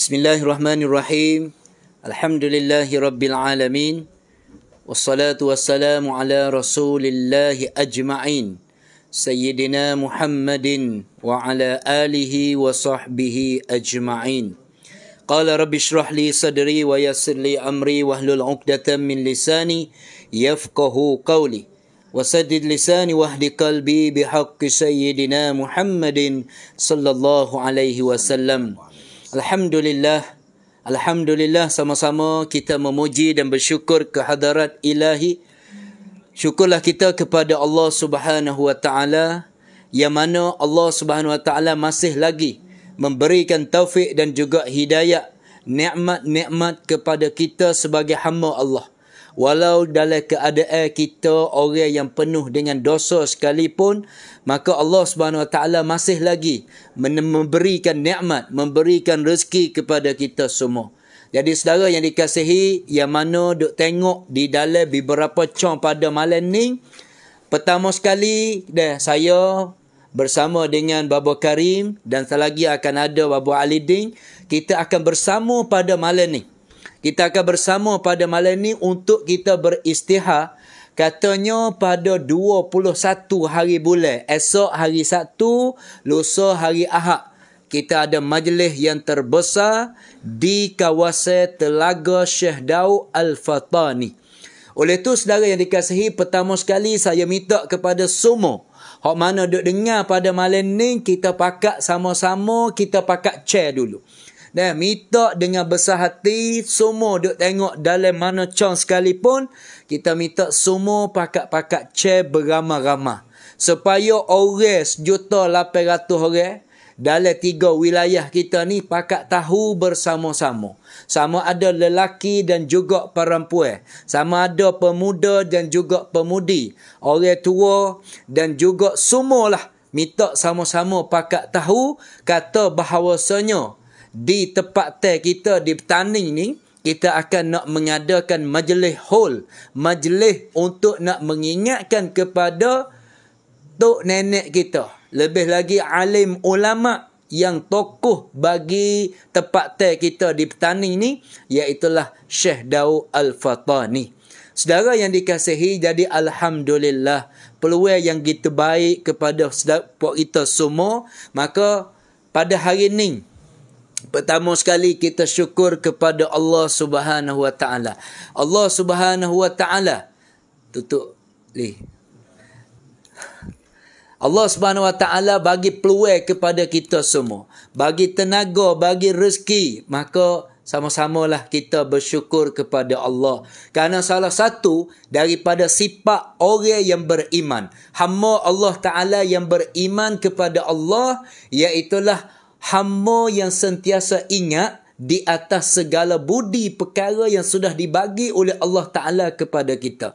بسم الله الرحمن الرحيم الحمد لله رب العالمين والصلاة والسلام على رسول الله أجمعين سيدنا محمد وعلى آله وصحبه أجمعين قال رب اشرح لي صدري ويسر لي أمري واهلل عقدة من لساني يفقه قولي وسدد لساني واهد قلبي بحق سيدنا محمد صلى الله عليه وسلم Alhamdulillah. Alhamdulillah sama-sama kita memuji dan bersyukur kehadarat ilahi. Syukurlah kita kepada Allah Subhanahu Wa Taala yang mana Allah Subhanahu Wa Taala masih lagi memberikan taufik dan juga hidayah nikmat-nikmat kepada kita sebagai hamba Allah walau dalam keadaan kita orang yang penuh dengan dosa sekalipun maka Allah Subhanahu Wa Taala masih lagi memberikan nikmat memberikan rezeki kepada kita semua jadi saudara yang dikasihi yang mana duk tengok di dalam beberapa com pada malam ni pertama sekali deh saya bersama dengan Babu Karim dan selagi akan ada Babu Alidin, kita akan bersama pada malam ni kita akan bersama pada malam ini untuk kita beristihar. Katanya pada 21 hari bulan. Esok hari Sabtu, lusa hari Ahad. Kita ada majlis yang terbesar di kawasan Telaga Syekh Daud Al-Fatani. Oleh itu, saudara yang dikasihi, pertama sekali saya minta kepada semua Hak mana duk dengar pada malam ini kita pakat sama-sama kita pakat chair dulu. Dan minta dengan besar hati semua duk tengok dalam mana con sekalipun. Kita minta semua pakat-pakat chair beramah-ramah. Supaya orang sejuta lapan ratus orang dalam tiga wilayah kita ni pakat tahu bersama-sama. Sama ada lelaki dan juga perempuan. Sama ada pemuda dan juga pemudi. Orang tua dan juga semualah minta sama-sama pakat tahu kata bahawasanya di tempat teh kita di petani ni kita akan nak mengadakan majlis hall majlis untuk nak mengingatkan kepada tok nenek kita lebih lagi alim ulama yang tokoh bagi tempat teh kita di petani ni iaitu Syekh Daud Al-Fatani Saudara yang dikasihi jadi Alhamdulillah peluang yang gitu baik kepada saudara kita semua maka pada hari ini Pertama sekali kita syukur kepada Allah Subhanahu Wa Taala. Allah Subhanahu Wa Taala tutup li. Allah Subhanahu Wa Taala bagi peluang kepada kita semua. Bagi tenaga, bagi rezeki, maka sama sama lah kita bersyukur kepada Allah. Karena salah satu daripada sifat orang yang beriman. Hamba Allah Ta'ala yang beriman kepada Allah, iaitulah hamba yang sentiasa ingat di atas segala budi perkara yang sudah dibagi oleh Allah Ta'ala kepada kita.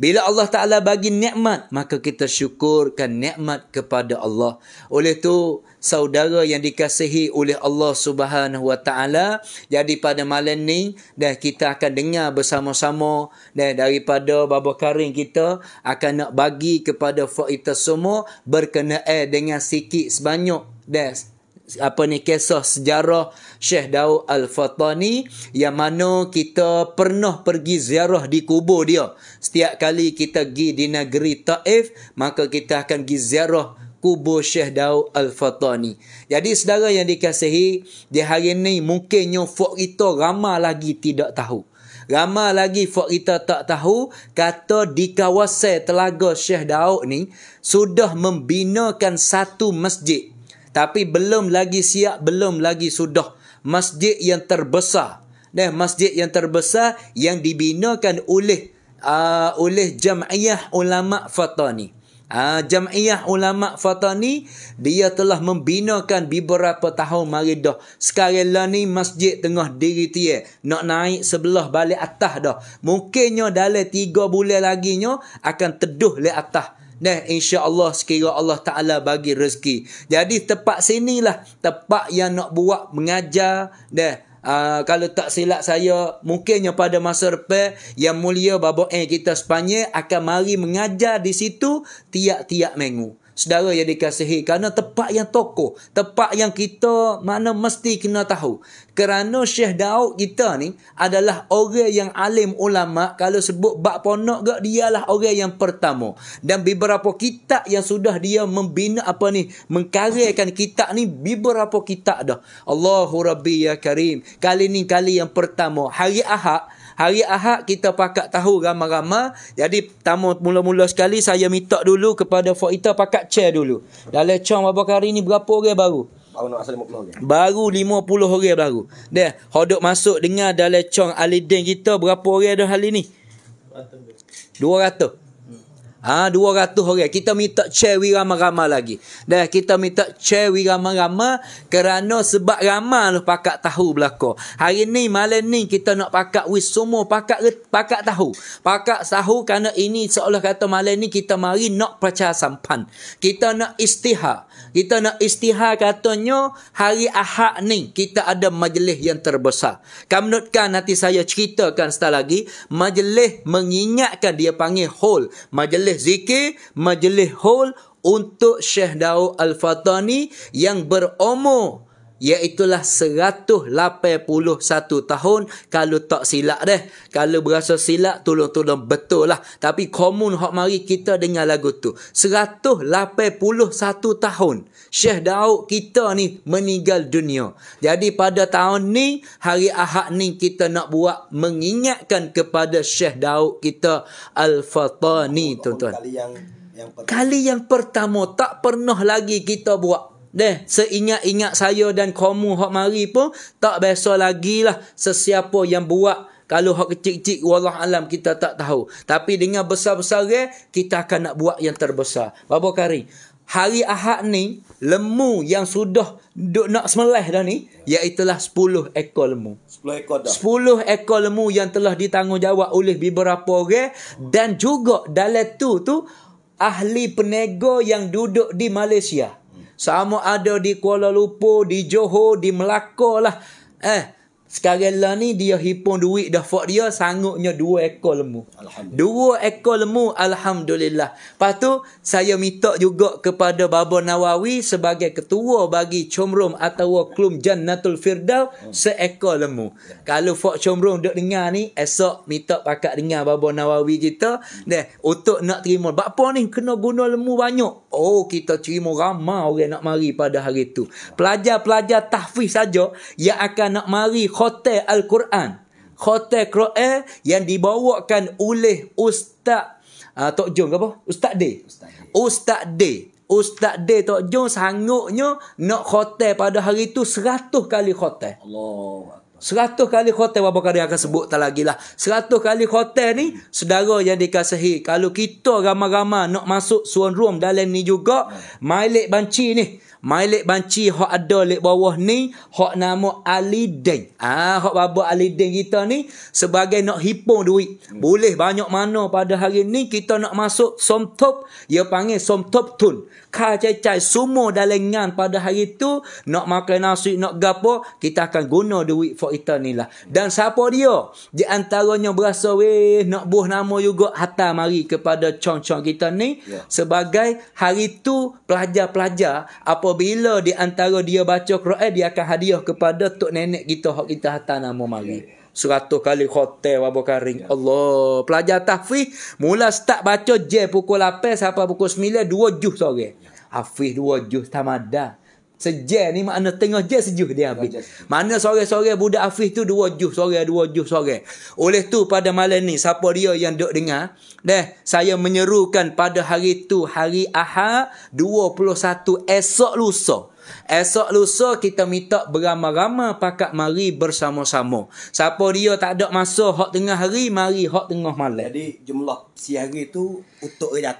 Bila Allah Ta'ala bagi nikmat, maka kita syukurkan nikmat kepada Allah. Oleh itu, saudara yang dikasihi oleh Allah Subhanahu Wa Ta'ala, jadi pada malam ni, dah kita akan dengar bersama-sama dah daripada Baba Karim kita akan nak bagi kepada fakta semua berkenaan dengan sikit sebanyak dan apa ni kisah sejarah Syekh Daud Al-Fatani yang mana kita pernah pergi ziarah di kubur dia. Setiap kali kita pergi di negeri Taif, maka kita akan pergi ziarah kubur Syekh Daud Al-Fatani. Jadi saudara yang dikasihi, di hari ini mungkinnya fok kita ramah lagi tidak tahu. Ramah lagi fok kita tak tahu, kata di kawasan telaga Syekh Daud ni, sudah membinakan satu masjid tapi belum lagi siap belum lagi sudah masjid yang terbesar dan masjid yang terbesar yang dibinakan oleh uh, oleh jamiah ulama fatani uh, ah, jamiah ulama fatani dia telah membinakan beberapa tahun mari dah sekarang lah ni masjid tengah diri tie nak naik sebelah balik atas dah mungkinnya dalam 3 bulan lagi nya akan teduh le atas Nah, insya Allah sekira Allah Ta'ala bagi rezeki. Jadi tempat sinilah tempat yang nak buat mengajar. Nah, Uh, kalau tak silap saya mungkinnya pada masa depan yang mulia babo eh kita Sepanyol akan mari mengajar di situ tiap-tiap minggu saudara yang dikasihi kerana tempat yang tokoh tempat yang kita mana mesti kena tahu kerana Syekh Daud kita ni adalah orang yang alim ulama kalau sebut bab ponok gak dialah orang yang pertama dan beberapa kitab yang sudah dia membina apa ni mengkarikan kitab ni beberapa kitab dah Allahu Rabbi ya Karim kali ni kali yang pertama hari Ahad Hari Ahad kita pakat tahu ramai-ramai. Jadi pertama mula-mula sekali saya minta dulu kepada Fuita pakat chair dulu. Dalam chong berapa hari ni berapa orang baru? Baru nak asal 50 orang. Baru 50 orang baru. Dah, hodok masuk dengan dalam chong Alidin kita berapa orang dah hari ni? 200. 200. Ha, 200 orang. Kita minta chair ramah ramah lagi. Dah kita minta chair ramah ramah kerana sebab ramah lu lah pakat tahu belako. Hari ni, malam ni kita nak pakat wis semua pakat, pakat tahu. Pakat tahu kerana ini seolah kata malam ni kita mari nak percaya sampan. Kita nak istihar. Kita nak istihar katanya hari Ahad ni kita ada majlis yang terbesar. Kamu Kamnutkan nanti saya ceritakan setelah lagi. Majlis mengingatkan dia panggil hall. Majlis zikir, majlis hall untuk Syekh Daud Al-Fatani yang berumur iaitulah 181 tahun kalau tak silap deh. Kalau berasa silap, tolong-tolong betul lah. Tapi komun hak mari kita dengar lagu tu. 181 tahun Syekh Daud kita ni meninggal dunia. Jadi pada tahun ni, hari Ahad ni kita nak buat mengingatkan kepada Syekh Daud kita Al-Fatani tuan-tuan. Kali yang yang kali yang pertama tak pernah lagi kita buat Deh, seingat-ingat saya dan kamu hok mari pun tak biasa lagi lah sesiapa yang buat kalau hok kecil-kecil wallah alam kita tak tahu. Tapi dengan besar-besar kita akan nak buat yang terbesar. Berapa kali? Hari Ahad ni lemu yang sudah duk nak semelih dah ni iaitu lah 10 ekor lemu. 10 ekor dah. 10 ekor lemu yang telah ditanggungjawab oleh beberapa orang dan juga dalam tu tu ahli penego yang duduk di Malaysia. Sama ada di Kuala Lumpur, di Johor, di Melaka lah. Eh, sekarang lah ni dia hipung duit dah fuck dia sanggupnya dua ekor lemu. Dua ekor lemu Alhamdulillah. Lepas saya minta juga kepada Baba Nawawi sebagai ketua bagi Comrum atau Klum Jannatul Firdaus hmm. seekor lemu. Kalau fuck Comrum duk dengar ni esok minta pakat dengar Baba Nawawi kita. Deh, hmm. untuk nak terima. Bapa ni kena guna lemu banyak. Oh kita terima ramai orang nak mari pada hari tu. Pelajar-pelajar tahfiz saja yang akan nak mari khotir Al-Quran. Khotir Quran yang dibawakan oleh Ustaz uh, Tok Jun ke apa? Ustaz D. Ustaz D. Ustaz D. Tok Jun sanggupnya nak khotir pada hari itu seratus kali khotir. Allah Seratus kali khotel Bapak Kari akan sebut tak lagi lah. Seratus kali khotel ni, saudara yang dikasihi. Kalau kita ramai-ramai nak masuk suan room dalam ni juga, ya. Malik Banci ni, Mai lek banci hok ada lek bawah ni, hak nama Ali Deng. Ah, hak baba Ali Deng kita ni sebagai nak hipung duit. Boleh banyak mana pada hari ni kita nak masuk som top, ia panggil som tun. Ka cai semua dalengan pada hari tu nak makan nasi, nak gapo, kita akan guna duit for kita ni lah. Dan siapa dia? Di antaranya berasa weh nak buh nama juga hata mari kepada cong-cong kita ni yeah. sebagai hari tu pelajar-pelajar apa apabila di antara dia baca Quran dia akan hadiah kepada tok nenek kita hak kita hantar nama mari. Seratus kali khotel wabu karing. Ya. Allah. Pelajar tahfiz mula start baca je pukul 8 sampai pukul 9 dua juz sore. Ya. Hafiz dua juz tamadah. Sejah ni makna tengah je sejuh dia ambil. Mana sore-sore budak Afif tu dua juh sore, dua juh sore. Oleh tu pada malam ni, siapa dia yang duk dengar? Dah, saya menyerukan pada hari tu, hari Ahad 21 esok lusa. Esok lusa kita minta beramai-ramai pakat mari bersama-sama. Siapa dia tak ada masa hak tengah hari, mari hak tengah malam. Jadi jumlah si hari tu untuk dia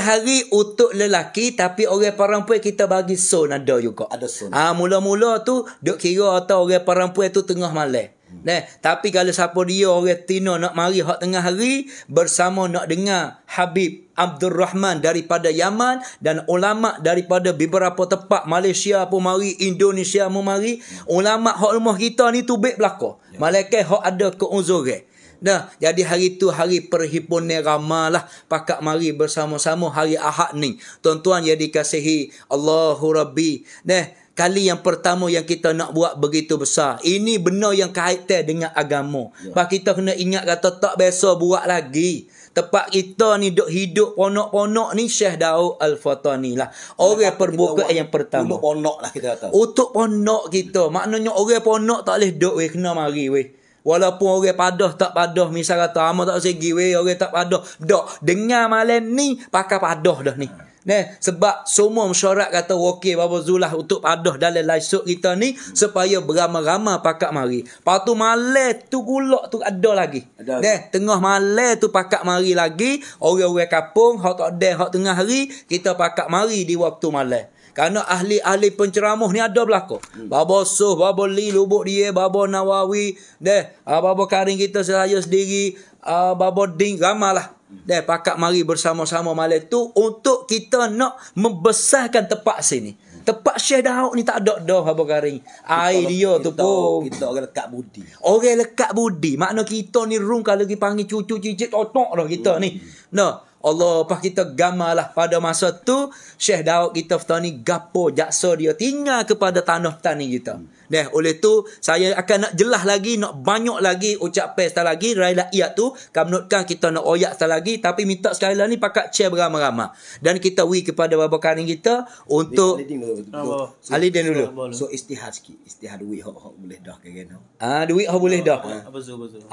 hari untuk lelaki tapi orang perempuan kita bagi son ada juga ada son ah mula-mula tu duk kira atau orang perempuan tu tengah malam hmm. Nah, tapi kalau siapa dia orang tino nak mari hak tengah hari bersama nak dengar Habib Abdul Rahman daripada Yaman dan ulama daripada beberapa tempat Malaysia pun mari, Indonesia pun mari. Hmm. Ulama hak rumah kita ni tu baik belaka. Yeah. Malaikat hak ada keuzuran. Nah, jadi hari tu hari perhimpunan ramalah pakak mari bersama-sama hari Ahad ni. Tuan-tuan yang dikasihi Allahu Rabbi. Dah, kali yang pertama yang kita nak buat begitu besar. Ini benar yang kaitan dengan agama. Ya. Pak kita kena ingat kata tak biasa buat lagi. Tempat kita ni duk hidup ponok-ponok ni Syekh Daud Al-Fatani lah. Ya, orang perbuka yang pertama. Untuk ponok lah kita kata. Untuk ponok kita. Maknanya orang ponok tak boleh duk weh. Kena mari weh. Walaupun orang padah tak padah misal kata ama tak segi we orang tak padah. Dak dengar malam ni pakai padah dah ni. Ne, sebab semua mesyuarat kata okay Bapa Zulah untuk padah dalam laisuk kita ni supaya beramai-ramai pakak mari. Patu malam tu gulak tu ada lagi. Ne, tengah malam tu pakak mari lagi orang-orang kampung hak tak ada hak tengah hari kita pakak mari di waktu malam. Kerana ahli-ahli penceramah ni ada berlaku. Hmm. Baba Suh, Baba Li, Lubuk Dia, Baba Nawawi, deh, uh, Baba Karim kita saya sendiri, uh, Baba Ding, ramalah. Hmm. Deh, pakak mari bersama-sama malam tu untuk kita nak membesarkan tempat sini. Hmm. Tempat Syekh Daud ni tak ada dah Abu Garing. Air dia tu pun. Kita orang lekat budi. Orang lekat budi. Makna kita ni rung kalau pergi panggil cucu cicit otok dah kita hmm. ni. Nah, no. Allah pas kita gamalah pada masa tu Syekh Daud kita petani gapo jaksa dia tinggal kepada tanah petani kita. Hmm. Nah oleh tu saya akan nak jelah lagi, nak banyak lagi ucapan sekali lagi raila iat tu, kamnutkan kita nak oyak sekali lagi tapi minta sekali lagi pakat chair beramah-ramah. Dan kita wui kepada bapa kanin kita untuk Ali dan dulu. So istihad sikit, istihad wi hok hok boleh dah ke kan, Ah, duit hok boleh dah. Ah,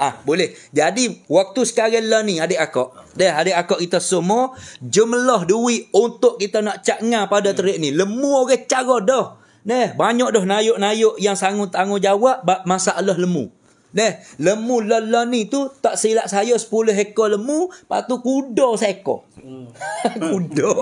ah boleh. Jadi waktu sekali lagi ni adik akak. Deh, adik aku kita semua jumlah duit untuk kita nak cak pada hmm. trade ni lemu orang cara dah Neh, banyak dah nayuk-nayuk yang sanggup jawab tanggungjawab masalah lemu. Neh, lemu lelah ni tu tak silap saya 10 ekor lemu, lepas tu kuda seekor. Hmm. kuda.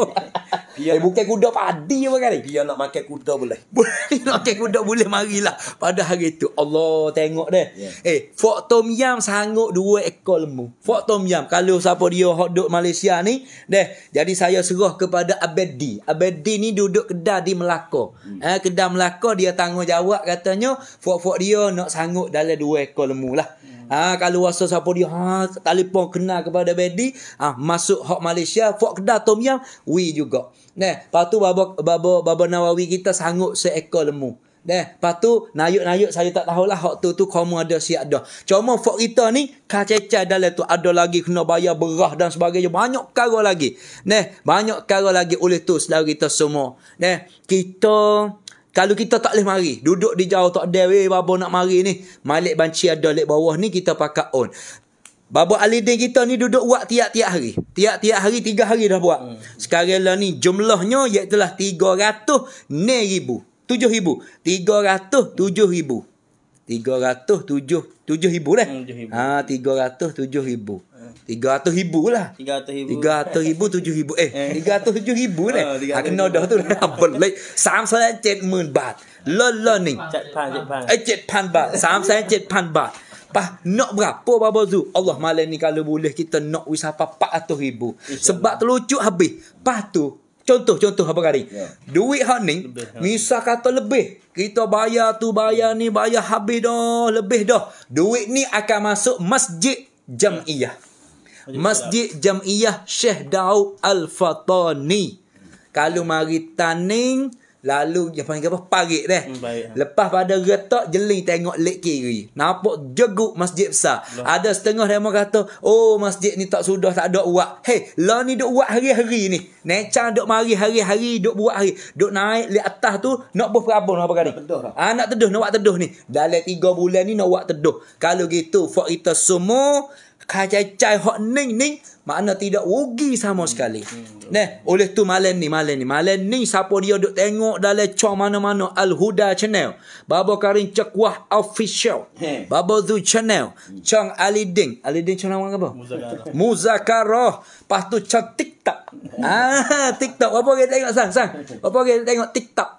dia eh, bukan kuda padi apa kali? Biar nak makan kuda boleh. Boleh nak makan kuda boleh marilah pada hari itu. Allah tengok dah. Yeah. Eh, fok tom yam sangok dua ekor lembu. Fok tom yam kalau siapa dia hok duk Malaysia ni, deh. Jadi saya serah kepada Abedi. Abedi ni duduk kedai di Melaka. Hmm. Eh, kedai Melaka dia tanggungjawab katanya fok-fok dia nak sangok dalam dua ekor lembu lah. Hmm. Ha, kalau wasa siapa dia ha, telefon kenal kepada Bedi, ha, masuk hok Malaysia, fok kedah tom yam, we juga. neh patu baba baba baba Nawawi kita sanggup seekor lemu. neh patu nayuk-nayuk saya tak tahu lah hok tu tu kamu ada si ada. Cuma fok kita ni kaceca dalam tu ada lagi kena bayar berah dan sebagainya banyak kago lagi. neh banyak kago lagi oleh tu selalu kita semua. neh kita kalau kita tak boleh mari, duduk di jauh tak ada, weh babo nak mari ni. Malik banci ada lek bawah ni kita pakai on. Babo Alidin kita ni duduk buat tiap-tiap hari. Tiap-tiap hari tiga hari dah buat. Hmm. Sekarang lah ni jumlahnya iaitu lah 300 ne ribu. 7 ribu. 300 ribu. 307 7 ribu dah. Hmm, ha 307 ribu. Tiga atau ribu lah. Tiga atau ribu. Tiga atau ribu tujuh ribu. Eh, eh. tiga atau tujuh ribu lah. Aku nak dah tu lah. Boleh. Sam saya cek mun bat. Lo lo ni. Cek pan, eh, bat. Sama saya cek pan bat. Pah, nak berapa Baba Zu? Allah malam ni kalau boleh kita nak wisapa pak atau ribu. Sebab terlucu habis. Pah tu, contoh, contoh apa kali. Ya. Duit hak ni, ha. misal kata lebih. Kita bayar tu, bayar ni, bayar habis dah, lebih dah. Duit ni akan masuk masjid jam iya. Masjid Jamiah Syekh Dau Al-Fatani. Kalau mari taning, lalu dia panggil apa? Parik deh. Hmm, baik, ha. Lepas pada retak, jeling tengok lek kiri. Nampak jeguk masjid besar. Loh. Ada setengah dia mereka kata, oh masjid ni tak sudah, tak ada uak. Hei, lah ni duk uak hari-hari ni. Necang duk mari hari-hari, duk buat hari. Duk naik lek atas tu, nak buat perabun apa kali. Teduh, tak? Lah. Ah, nak teduh, nak buat teduh ni. Dalam tiga bulan ni nak buat teduh. Kalau gitu, fakta semua, kacai-cai hok ning ning makna tidak rugi sama hmm. sekali. Hmm. Hmm. Neh, oleh tu malam ni, malam ni, malam ni siapa dia duk tengok dalam cha mana-mana Al Huda Channel, Babo Karim Cekwah Official, hey. Baba Zu Channel, hmm. Chang Ali Ding, Ali Ding channel apa? Muzakarah. Muzakarah. Pastu Chang TikTok. Hmm. ah, TikTok. Apa kita tengok sang sang? Apa kita tengok TikTok?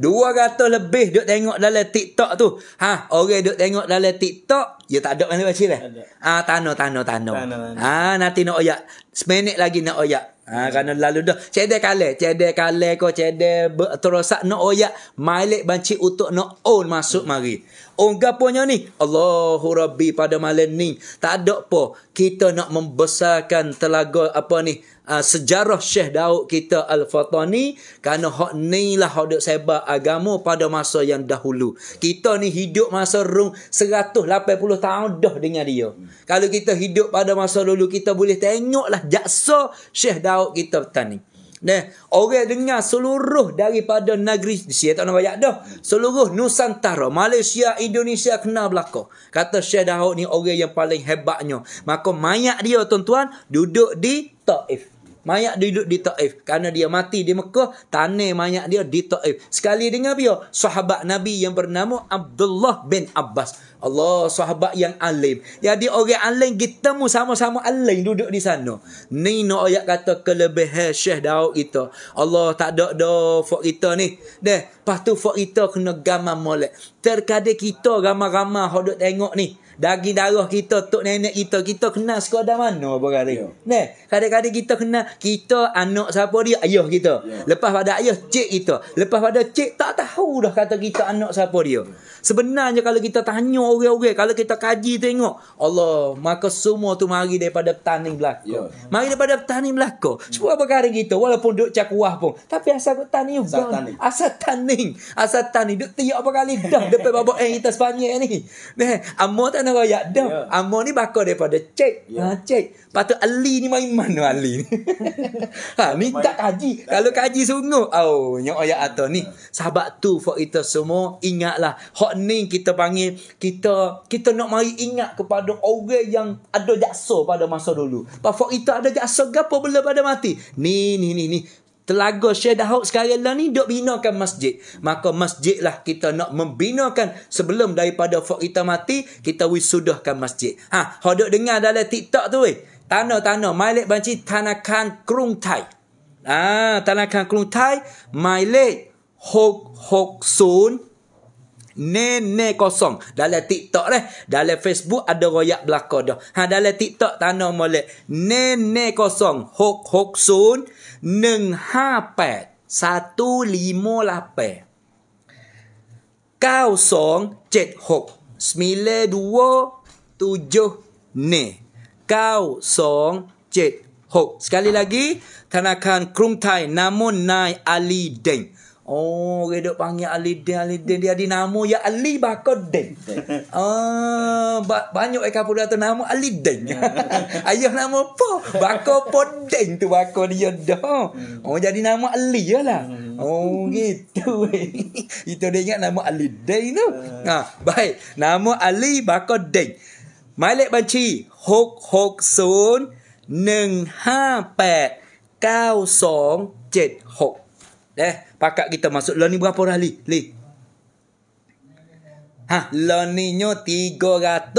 Dua lebih. lebih duk tengok dalam TikTok tu. Ha, orang duk tengok dalam TikTok, ya tak ada mana baca dah. Ha, tano tano tano. Ha, nanti nak oyak. Seminit lagi nak oyak. Ha, hmm. kerana lalu dah. Cede kale, cede kale ko cede ber- terosak nak oyak. Malik banci untuk nak own masuk hmm. mari. Ongga punya ni. Allahu Rabbi pada malam ni. Tak ada apa. Kita nak membesarkan telaga apa ni uh, sejarah Syekh Daud kita Al-Fatani kerana hak ni lah hak duk sebab agama pada masa yang dahulu. Kita ni hidup masa rung 180 tahun dah dengan dia. Hmm. Kalau kita hidup pada masa dulu kita boleh tengoklah jaksa Syekh Daud kita petani. Hmm. Ne, orang dengar seluruh daripada negeri Syekh tak nak banyak dah. Seluruh Nusantara, Malaysia, Indonesia kenal belako. Kata Syekh Daud ni orang yang paling hebatnya. Maka mayat dia tuan-tuan duduk di Taif. Mayat duduk di Taif kerana dia mati di Mekah, tanah mayat dia di Taif. Sekali dengar dia sahabat Nabi yang bernama Abdullah bin Abbas. Allah sahabat yang alim. Jadi orang alim kita mu sama-sama alim duduk di sana. Ni no ayat kata kelebihan Syekh Daud kita. Allah tak ada dah fok kita ni. Deh, pastu fok kita kena gamam molek. Terkadang kita gamam-gamam hodok tengok ni daging darah kita tok nenek kita kita kena sekadar mana apa kali yeah. ne kadang-kadang kita kena kita anak siapa dia ayah kita yeah. lepas pada ayah cik kita lepas pada cik tak tahu dah kata kita anak siapa dia yeah. sebenarnya kalau kita tanya orang-orang kalau kita kaji tengok Allah maka semua tu mari daripada petani belaka yeah. mari daripada petani belaka sebab yeah. apa kali kita walaupun duk cakuah pun tapi asal petani juga asal tani asal tani duk tiap apa kali dah depan babak eh kita sepanjang ni ne amo tanah tengah royak dah, Yeah. Amo ni bakal daripada cek. Yeah. Ha, cek. patut tu Ali ni main mana Ali ni? ha, ni main, tak kaji. Kalau kaji sungguh. Oh, nyok royak atau ni. Ya. Sahabat tu for kita semua. Ingatlah. Hak ni kita panggil. Kita kita nak mari ingat kepada orang yang ada jaksa pada masa dulu. Pak for kita ada jaksa gapo bila pada mati. Ni, ni, ni, ni. Telaga Syed Dahuk sekarang ni duk binakan masjid. Maka masjidlah kita nak membinakan sebelum daripada fok kita mati, kita wisudahkan masjid. Ha, ha duk dengar dalam TikTok tu weh. Tanah-tanah Malik Banci Tanakan Krung Thai. Ah, Tanakan Krung Thai, Malik Hok Hok Soon. Nene kosong. Dalam TikTok leh. Dalam Facebook ada royak belaka dah. Ha, dalam TikTok tanda molek. Nene kosong. Hok hok sun. Neng ha pet. Satu lima lape. Kau song cet hok. Smile dua tujuh ne. Kau song cet hok. Sekali lagi. Tanakan krung tai namun nai ali deng. Oh, redok panggil Ali Din, Ali Din. Dia di dinamo ya Ali Bakar Din. Oh, ba banyak yang kapal datang nama Ali Din. Ayah nama apa? Bakar apa Din tu bakar dia dah. Hmm. Oh, jadi nama Ali je lah. Hmm. Oh, gitu. Eh. Itu dia ingat nama Ali Din tu. Ha, baik, nama Ali Bakar Din. Malik Banci, Hok Hok Sun, 1, 5, 8, 9, 2, 6. Deh pakat kita masuk lo ni berapa orang li li Ha, learningnya 309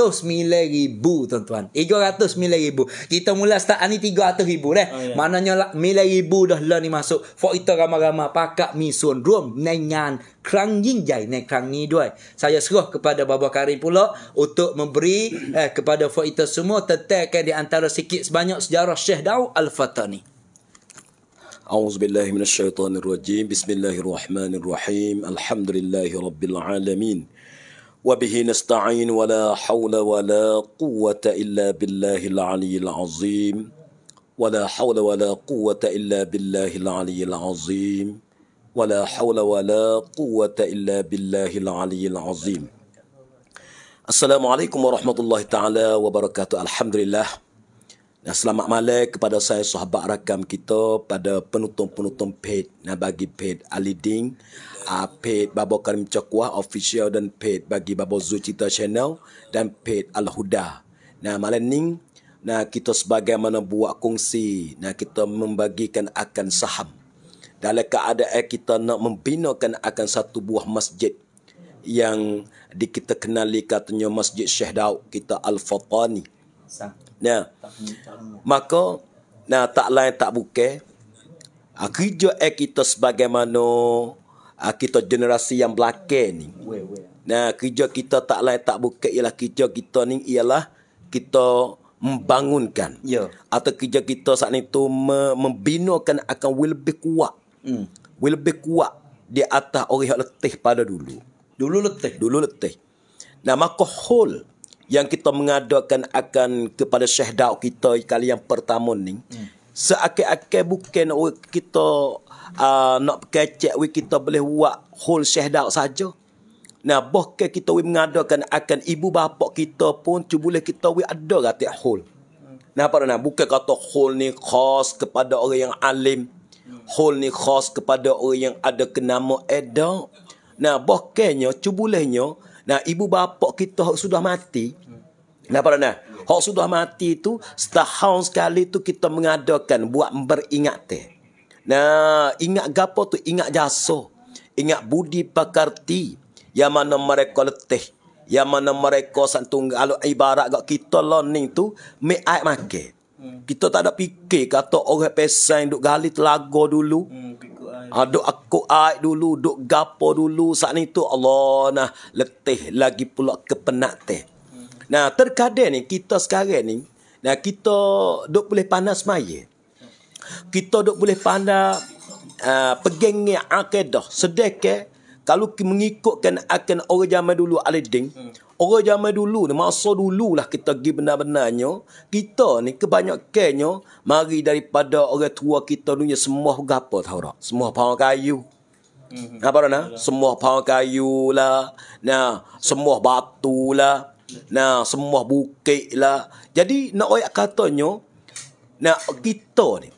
ribu tuan-tuan. 309 ribu. Kita mula start ni 300 ya. ribu dah. Oh, yeah. Mananya mila ribu dah lani masuk. For itu ramah-ramah pakak misun rum Nengan kerang jinjai. Neng kerang ni duai. Saya suruh kepada Baba Karim pula. Untuk memberi eh, kepada for itu semua. Tetapkan di antara sikit sebanyak sejarah Syekh Daw Al-Fatah ni. أعوذ بالله من الشيطان الرجيم بسم الله الرحمن الرحيم الحمد لله رب العالمين وبه نستعين ولا حول ولا قوة إلا بالله العلي العظيم ولا حول ولا قوة إلا بالله العلي العظيم ولا حول ولا قوة إلا بالله العلي العظيم السلام عليكم ورحمة الله تعالى وبركاته الحمد لله Nah selamat malam kepada saya sahabat rakam kita pada penonton-penonton paid nah bagi paid Ali Ding, uh, paid Babo Karim Cakwa official dan paid bagi Babo Zucita Channel dan paid Al Huda. Nah malam ini, nah kita sebagaimana buat kongsi nah kita membagikan akan saham dalam keadaan kita nak membinakan akan satu buah masjid yang di kita kenali katanya Masjid Syekh Daud kita Al-Fatani. Ya. Lah. Maka nah tak lain tak bukan ah, kerja eh kita sebagaimana ah, kita generasi yang belakang ni. Nah, kerja kita tak lain tak bukan ialah kerja kita ni ialah kita membangunkan. Ya. Atau kerja kita saat ni tu membinakan akan will lebih kuat. Hmm. Will lebih kuat di atas orang yang letih pada dulu. Dulu letih? Dulu letih. Nah, maka whole yang kita mengadakan akan kepada Syekh Daud kita kali yang pertama ni hmm. seakan-akan bukan kita uh, nak kecek we kita boleh buat whole Syekh Daud saja nah boh ke kita we mengadakan akan ibu bapa kita pun cuba boleh kita we ada kat whole hmm. Nah, apa nah, bukan kata hol ni khas kepada orang yang alim. Hmm. Hol ni khas kepada orang yang ada kenama edak. Nah, bahkannya, cubulahnya, Nah, ibu bapa kita hak sudah mati. Napa hmm. nah? Hak sudah mati itu setahun sekali tu kita mengadakan buat beringat teh. Nah, ingat gapo tu? Ingat Jaso, Ingat budi pakarti yang mana mereka letih. Yang mana mereka santung ibarat gak kita learning tu me ai makan kita tak ada fikir kata orang pesan duk gali telaga dulu hmm, ha, duk aku ai dulu duk gapo dulu saat itu Allah nah letih lagi pula kepenat teh hmm. nah terkadang ni kita sekarang ni nah kita duk boleh panas maya kita duk boleh panas uh, ah, pegengnya akidah sedekah kalau mengikutkan akan orang zaman dulu aliding hmm. Orang zaman dulu ni, masa lah kita pergi benar-benarnya, kita ni kebanyakannya mari daripada orang tua kita dunia semua gapo tahu tak? Semua pang kayu. Mm-hmm. Apa nak? Semua pang kayu lah. Nah, semua batu lah. Nah, semua bukit lah. Jadi nak oi katanya nak kita ni.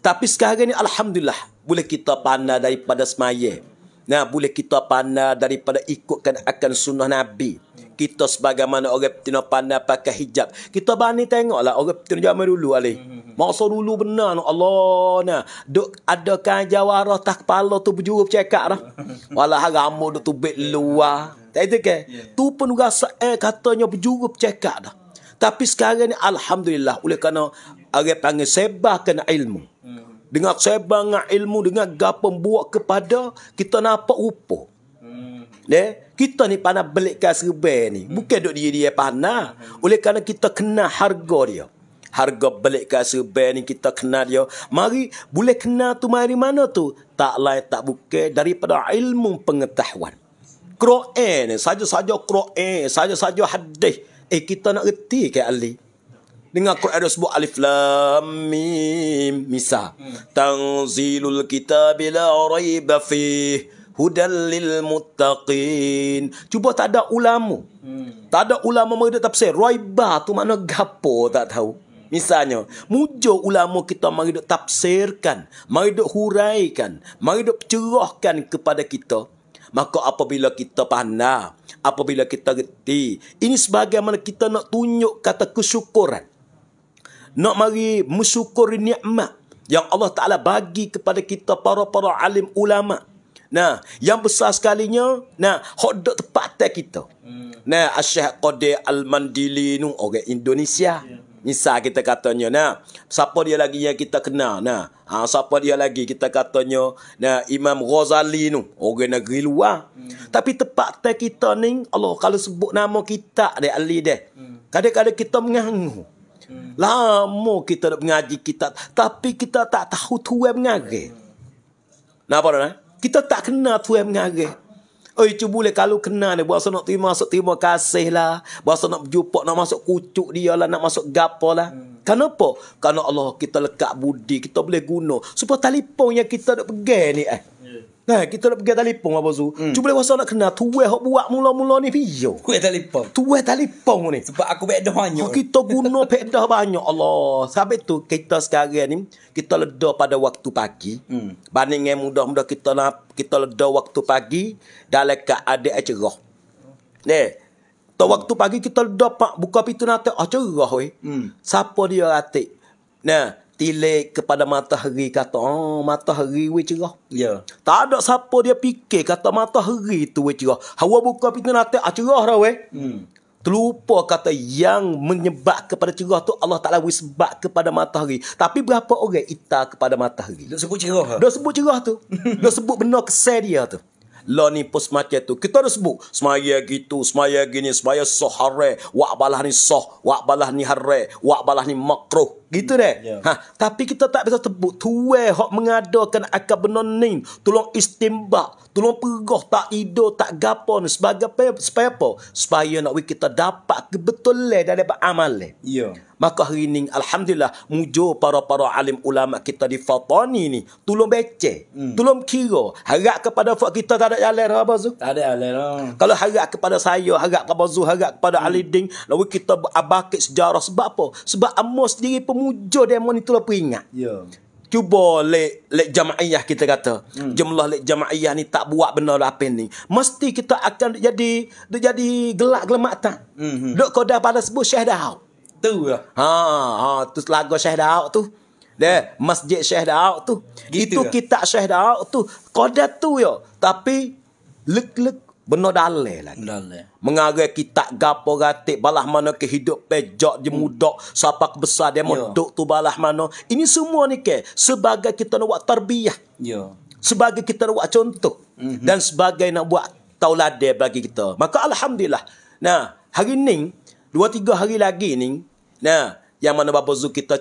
Tapi sekarang ni alhamdulillah boleh kita pandai daripada semayam. Nah, boleh kita pandai daripada ikutkan akan sunnah Nabi. Kita sebagaimana orang Tino pandai pakai hijab. Kita bani tengoklah orang Tino zaman dulu alih. Masa dulu benar Allah nah. Duk ada kan jawarah tak kepala tu berjuru bercakap dah. Walah haramu tu bit luar. Tak itu ke? Ya. Tu pun rasa eh katanya berjuru bercakap dah. Tapi sekarang ni Alhamdulillah. Oleh kerana orang panggil sebahkan ilmu. Hmm dengan sebang dengan ilmu dengan gapo buat kepada kita nampak rupa hmm. eh? kita ni pandai belikkan serban ni bukan duk dia dia pandai hmm. oleh kerana kita kena harga dia harga belikkan serban ni kita kena dia mari boleh kena tu mari mana tu tak lain tak bukan daripada ilmu pengetahuan Quran ni saja-saja Quran saja-saja hadis eh kita nak reti ke Ali Dengar Quran dia sebut alif lam mim misa hmm. tanzilul kitab la raiba fi hudal lil muttaqin cuba tak ada ulama hmm. tak ada ulama mereka tafsir raiba tu makna gapo tak tahu Misalnya, mujur ulama kita mari duk tafsirkan, mari duk huraikan, mari duk cerahkan kepada kita. Maka apabila kita pandang, apabila kita reti, ini sebagaimana kita nak tunjuk kata kesyukuran nak mari mensyukuri nikmat yang Allah Taala bagi kepada kita para-para alim ulama. Nah, yang besar sekali nya. nah, hok dok tepat atas kita. Hmm. Nah, Asyik Qadir Al-Mandili nu orang okay, Indonesia. Misal kita katanya, nah, siapa dia lagi yang kita kenal, nah. Ha, siapa dia lagi kita katanya, nah, Imam Ghazali nu orang okay, negeri luar. Hmm. Tapi tepat atas kita ni, Allah kalau sebut nama kita dia Ali deh. Kadang-kadang kita menganggu. Lama kita nak mengaji kitab Tapi kita tak tahu tuan mengarik Nak apa dah? Kita tak kenal tuan mengarik Oh itu boleh kalau kenal ni Buat nak terima masuk terima kasih lah Buat nak berjumpa nak masuk kucuk dia lah Nak masuk gapa lah hmm. Kenapa? Karena Allah kita lekat budi Kita boleh guna Supaya telefon yang kita nak pergi ni eh hmm. Ha, kita nak pergi telefon apa tu. Hmm. Cuba rasa nak kena tuwe hok buat mula-mula ni video. Tuwe telefon. Tuwe telefon ni. Sebab aku bedah banyak. Ha, kita guna bedah banyak. Allah. Sampai tu kita sekarang ni kita leda pada waktu pagi. Hmm. Banding yang mudah-mudah kita nak kita leda waktu pagi dalam keadaan cerah. Ni. Tu hmm. waktu pagi kita leda buka pintu nanti acerah ah, oi. Hmm. Siapa dia ratik? Nah, tilik kepada matahari kata oh matahari we cerah ya yeah. tak ada siapa dia fikir kata matahari tu we cerah hawa buka pintu nanti ah, cerah dah we hmm. terlupa kata yang menyebab kepada cerah tu Allah Taala we sebab kepada matahari tapi berapa orang ita kepada matahari Dah sebut cerah dia sebut cerah tu Dah sebut benar kesal dia tu Lo ni post macam tu. Kita ada sebut. Semaya gitu, semaya gini, semaya soh hare. Wak balah ni soh, wak balah ni hare, wak balah ni makruh. Gitu deh. Yeah. Ha, tapi kita tak bisa sebut. Tuwe hok mengadakan akan benonin. Tolong istimbak. Tolong pergoh tak tidur, tak gapo ni. Sebagai apa? Supaya apa? Supaya nak kita dapat kebetulan daripada amal. Ya. Yeah. Maka hari ini, Alhamdulillah, mujo para-para alim ulama kita di Fatani ni, tolong becek, hmm. tolong kira, harap kepada fuk kita tak ada alir apa tu? Tak ada alir Kalau harap kepada saya, harap kepada Zul, harap kepada hmm. Ali Ding, lalu kita abakit sejarah. Sebab apa? Sebab Amos sendiri pemujo dia mahu ni tolong lah peringat. Ya. Yeah. Cuba lek lek jamaah kita kata. Hmm. Jumlah lek jamaah ni tak buat benda lah apa ni. Mesti kita akan jadi jadi gelak gelemak tak. Hmm. hmm. Dok kau dah pada sebut Syekh Daud tu ha ha tu lagu Syekh Daud tu de masjid Syekh Daud tu gitu itu ya? kitab Syekh Daud tu qada tu yo tapi lek lek beno dale lagi dale Mengagai kita gapo gatik balah mana kehidup pejok jemudok mudok siapa besar dia mudok tu balah mana ini semua ni ke sebagai kita nak buat tarbiyah yo sebagai kita nak buat contoh mm-hmm. dan sebagai nak buat tauladan bagi kita maka alhamdulillah nah hari ni Dua tiga hari lagi ni Nah, yang mana bapa Zul kita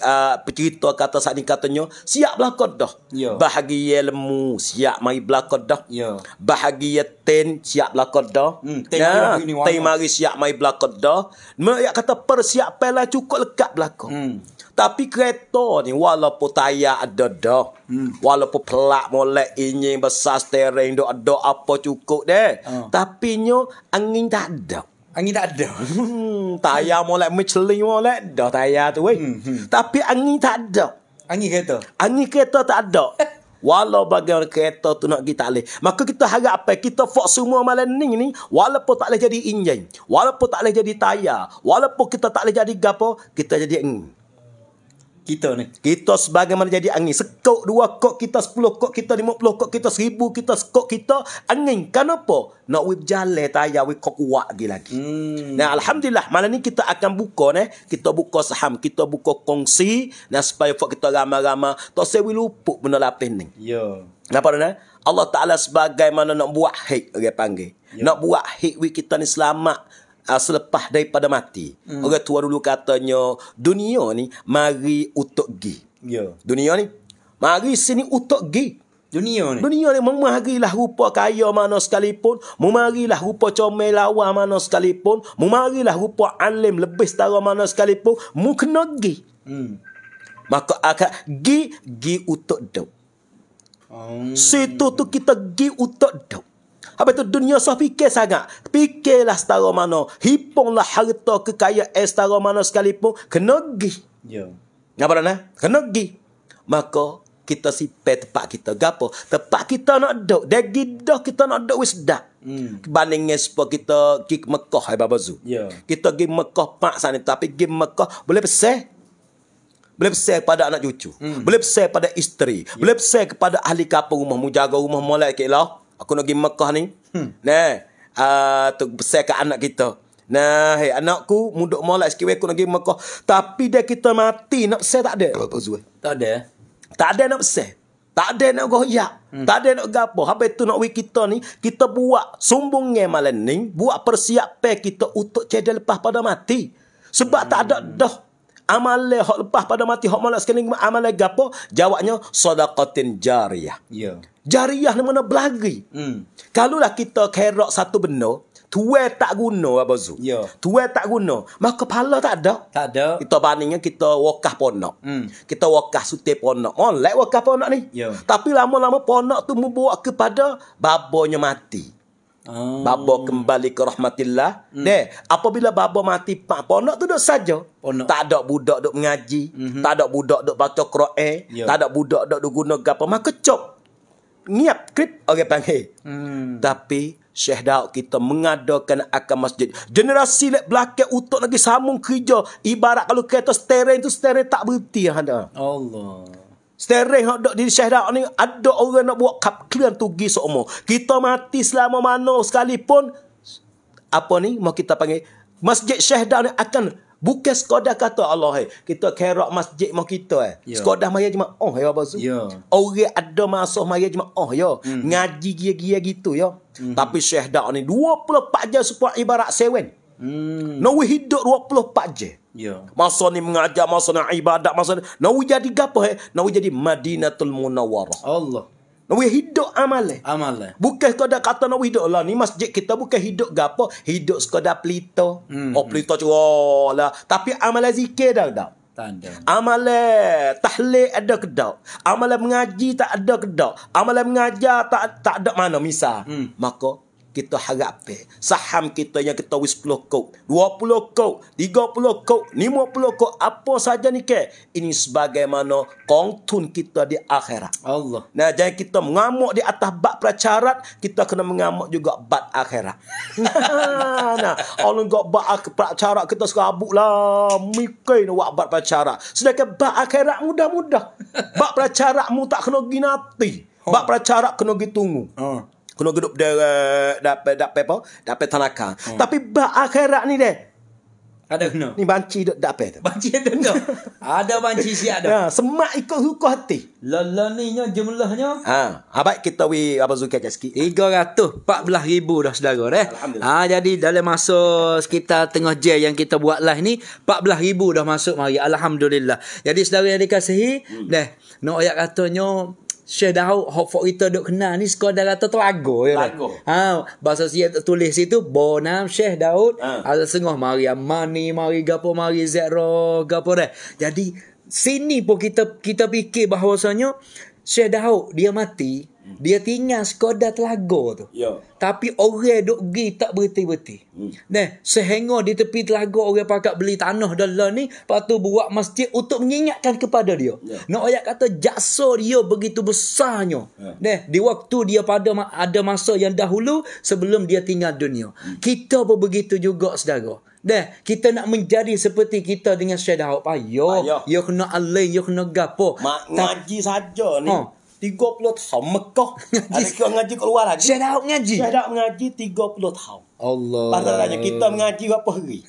uh, bercerita kata saat ini katanya siap belakang dah yeah. bahagia lemu siap mari belakang dah yeah. bahagia ten siap belakang dah mm, ya, ten mari siap mari belakang dah mereka kata persiap persiapanlah cukup lekat belakang mm. tapi kereta ni walaupun tayar ada dah mm. walaupun pelak molek ingin besar steering ada apa cukup deh uh. tapi nyo angin tak ada Angin tak ada. Hmm, tayar mau like Michelin mau like. Dah taya tu weh. Hmm, hmm. Tapi angin tak ada. Angin kereta? Angin kereta tak ada. Walau bagaimana kereta tu nak kita alih. Maka kita harap apa? Kita fok semua malam ni ni. Walaupun tak boleh jadi injen. Walaupun tak boleh jadi tayar. Walaupun kita tak boleh jadi gapo. Kita jadi angin kita ni. Kita sebagaimana jadi angin. Sekok dua kok kita, sepuluh kok kita, lima puluh kok kita, seribu kita, sekok kita, angin. Kenapa? Nak wib jale tayar wib kok wak lagi lagi. Hmm. Nah, Alhamdulillah, malam ni kita akan buka ni. Kita buka saham, kita buka kongsi. Nah, supaya fok kita ramah-ramah. Tak saya wib lupuk benda lapin ni. Ya. Kenapa ni? Allah Ta'ala sebagaimana nak buat hik, dia panggil. Ya. Nak buat hik kita ni selamat uh, selepas daripada mati. Hmm. Orang tua dulu katanya dunia ni mari untuk gi. Yeah. Dunia ni mari sini untuk gi. Dunia ni. Dunia ni memarilah rupa kaya mana sekalipun, memarilah rupa comel lawa mana sekalipun, memarilah rupa alim lebih setara mana sekalipun, mu kena gi. Hmm. Maka akan gi gi untuk dok. Um. Hmm. Situ tu kita gi untuk dok. Apa itu dunia soh fikir sangat. Fikirlah setara mana. Hipunglah harta kekayaan eh, setara mana sekalipun. Kena pergi. Ya. Apa nak? Kena pergi. Maka kita sipe tempat kita. Gapo? Tempat kita nak duduk. Dari dah kita nak duduk wisdak. Hmm. Banding espo kita ke Mekah hai Baba ya. Kita pergi Mekah pak sana tapi pergi Mekah boleh pesan boleh pesan pada anak cucu. Hmm. Boleh pesan pada isteri. Yeah. Boleh pesan kepada ahli kapung rumah. Mujaga rumah mulai ke lah aku nak pergi Mekah ni. Hmm. Nah, untuk ah, uh, besar ke anak kita. Nah, hey, anakku muduk molek sikit aku nak pergi Mekah. Tapi dia kita mati nak besar tak ada. Tak ada. Tak ada. Tak ada nak besar. Tak ada nak goyak. Hmm. Tak ada nak gapo. Habis tu nak we kita ni, kita buat sumbungnya malam ni, buat persiapan kita untuk cedek lepas pada mati. Sebab hmm. tak ada hmm. dah amal hak lepas pada mati hak malas sekali amal gapo jawabnya sedekah jariah ya yeah jariah ni mana belagi. Hmm. lah kita kerak satu benda, tuai tak guna apa zu. Ya. Tuwe tak guna. Mak kepala tak ada. Tak ada. Kita baninya kita wakah ponok. Hmm. Kita wakah sute ponok. Oh, lek wakah ponok ni. Ya. Tapi lama-lama ponok tu membawa kepada babonya mati. Oh. Ah. Babo kembali ke rahmatillah. Hmm. Deh, apabila babo mati, pak ponok tu dok saja. Ponok. Tak ada budak dok mengaji, mm-hmm. tak ada budak dok baca Quran, ya. tak ada budak dok guna gapo. Maka cop niat krip orang panggil. Hmm. Tapi Syekh Daud kita mengadakan akan masjid. Generasi lek belakang untuk lagi sambung kerja. Ibarat kalau kereta steering tu steering tak berhenti. Ada. Allah. Steering hak dok di Syekh Daud ni ada orang nak buat kap kelian tu gi seumur. Kita mati selama mana sekalipun apa ni mau kita panggil masjid Syekh Daud ni akan Bukan sekadar kata Allah eh. Kita kerak masjid mau kita eh. Yeah. Sekadar maya jemaah. Oh ya apa ya. yeah. Orang ada masuk maya jemaah. Oh ya. Mm. Ngaji gila-gila gitu ya. Mm. Tapi Syekh Da'a ni 24 jam sebuah ibarat sewen. Mm. Nau hidup 24 jam. Yeah. Masa ni mengajak, masa ni ibadat, masa ni. Nau jadi apa eh? Nau jadi Madinatul Munawarah. Allah. Nak hidup amal eh. Bukan sekadar kata nak hidup lah. Ni masjid kita bukan hidup ke Hidup sekadar pelita. Hmm. Oh hmm. pelita cerah lah. Tapi amal zikir dah dah. Amal tahle ada ke tak? mengaji tak ada ke tak? mengajar tak tak ada mana misal. Hmm. Maka kita harap saham kita yang kita wis 10 kok 20 kok 30 kok 50 kok apa saja ni ke ini sebagaimana kongtun kita di akhirat Allah nah jadi kita mengamuk di atas bat percarat kita kena mengamuk juga bat akhirat nah Allah got bab percarat kita sekabuk lah mikai nak buat bab percarat sedangkan bab akhirat mudah-mudah Bat percarat mu tak kena ginati bab oh. percarat kena gitu uh. Oh kena geduk dia uh, dapat dapat apa? Dapat tanaka. Hmm. Tapi bah akhirat ni deh. Ada kena. Ni banci dak dak apa Banci ada kena. ada banci si ada. Ya, ha, semak ikut hukum hati. Lala jumlahnya. Ha, abaik kita wi apa zuka aja sikit. 314000 dah saudara deh. Alhamdulillah. Ha, jadi dalam masa sekitar tengah je yang kita buat live ni 14000 dah masuk mari. Alhamdulillah. Jadi saudara yang dikasihi, hmm. deh, nak no, ayat katanya Syekh Daud hok for kita duk kenal ni sekolah dah atas telaga ya. Kan? Telaga. Ha, bahasa dia tertulis situ Bonam Syekh Daud ha. ada sengoh mari amani mari gapo mari zero gapo deh. Jadi sini pun kita kita fikir bahawasanya Syekh Daud dia mati Hmm. Dia tinggal sekodat telaga tu. Ya. Tapi orang duk pergi tak berhenti-henti. Hmm. Nah, sehingga di tepi telaga orang pakak beli tanah dalam ni. Lepas buat masjid untuk mengingatkan kepada dia. Ya. Nak ayat kata jaksa dia begitu besarnya. Ya. Nah, di waktu dia pada ada masa yang dahulu sebelum dia tinggal dunia. Hmm. Kita pun begitu juga saudara. Dah, kita nak menjadi seperti kita dengan Syed Ahok Payo. Ayo. Yo ya kena alay, yo ya kena gapo. Ma- ngaji saja ni. Huh. Ha, 30 tahun Mekah ngaji. Ada kau ngaji keluar luar lagi. Syahdaq ngaji. Syahdaq mengaji 30 tahun. Allah. Pasal aja kita mengaji apa hari?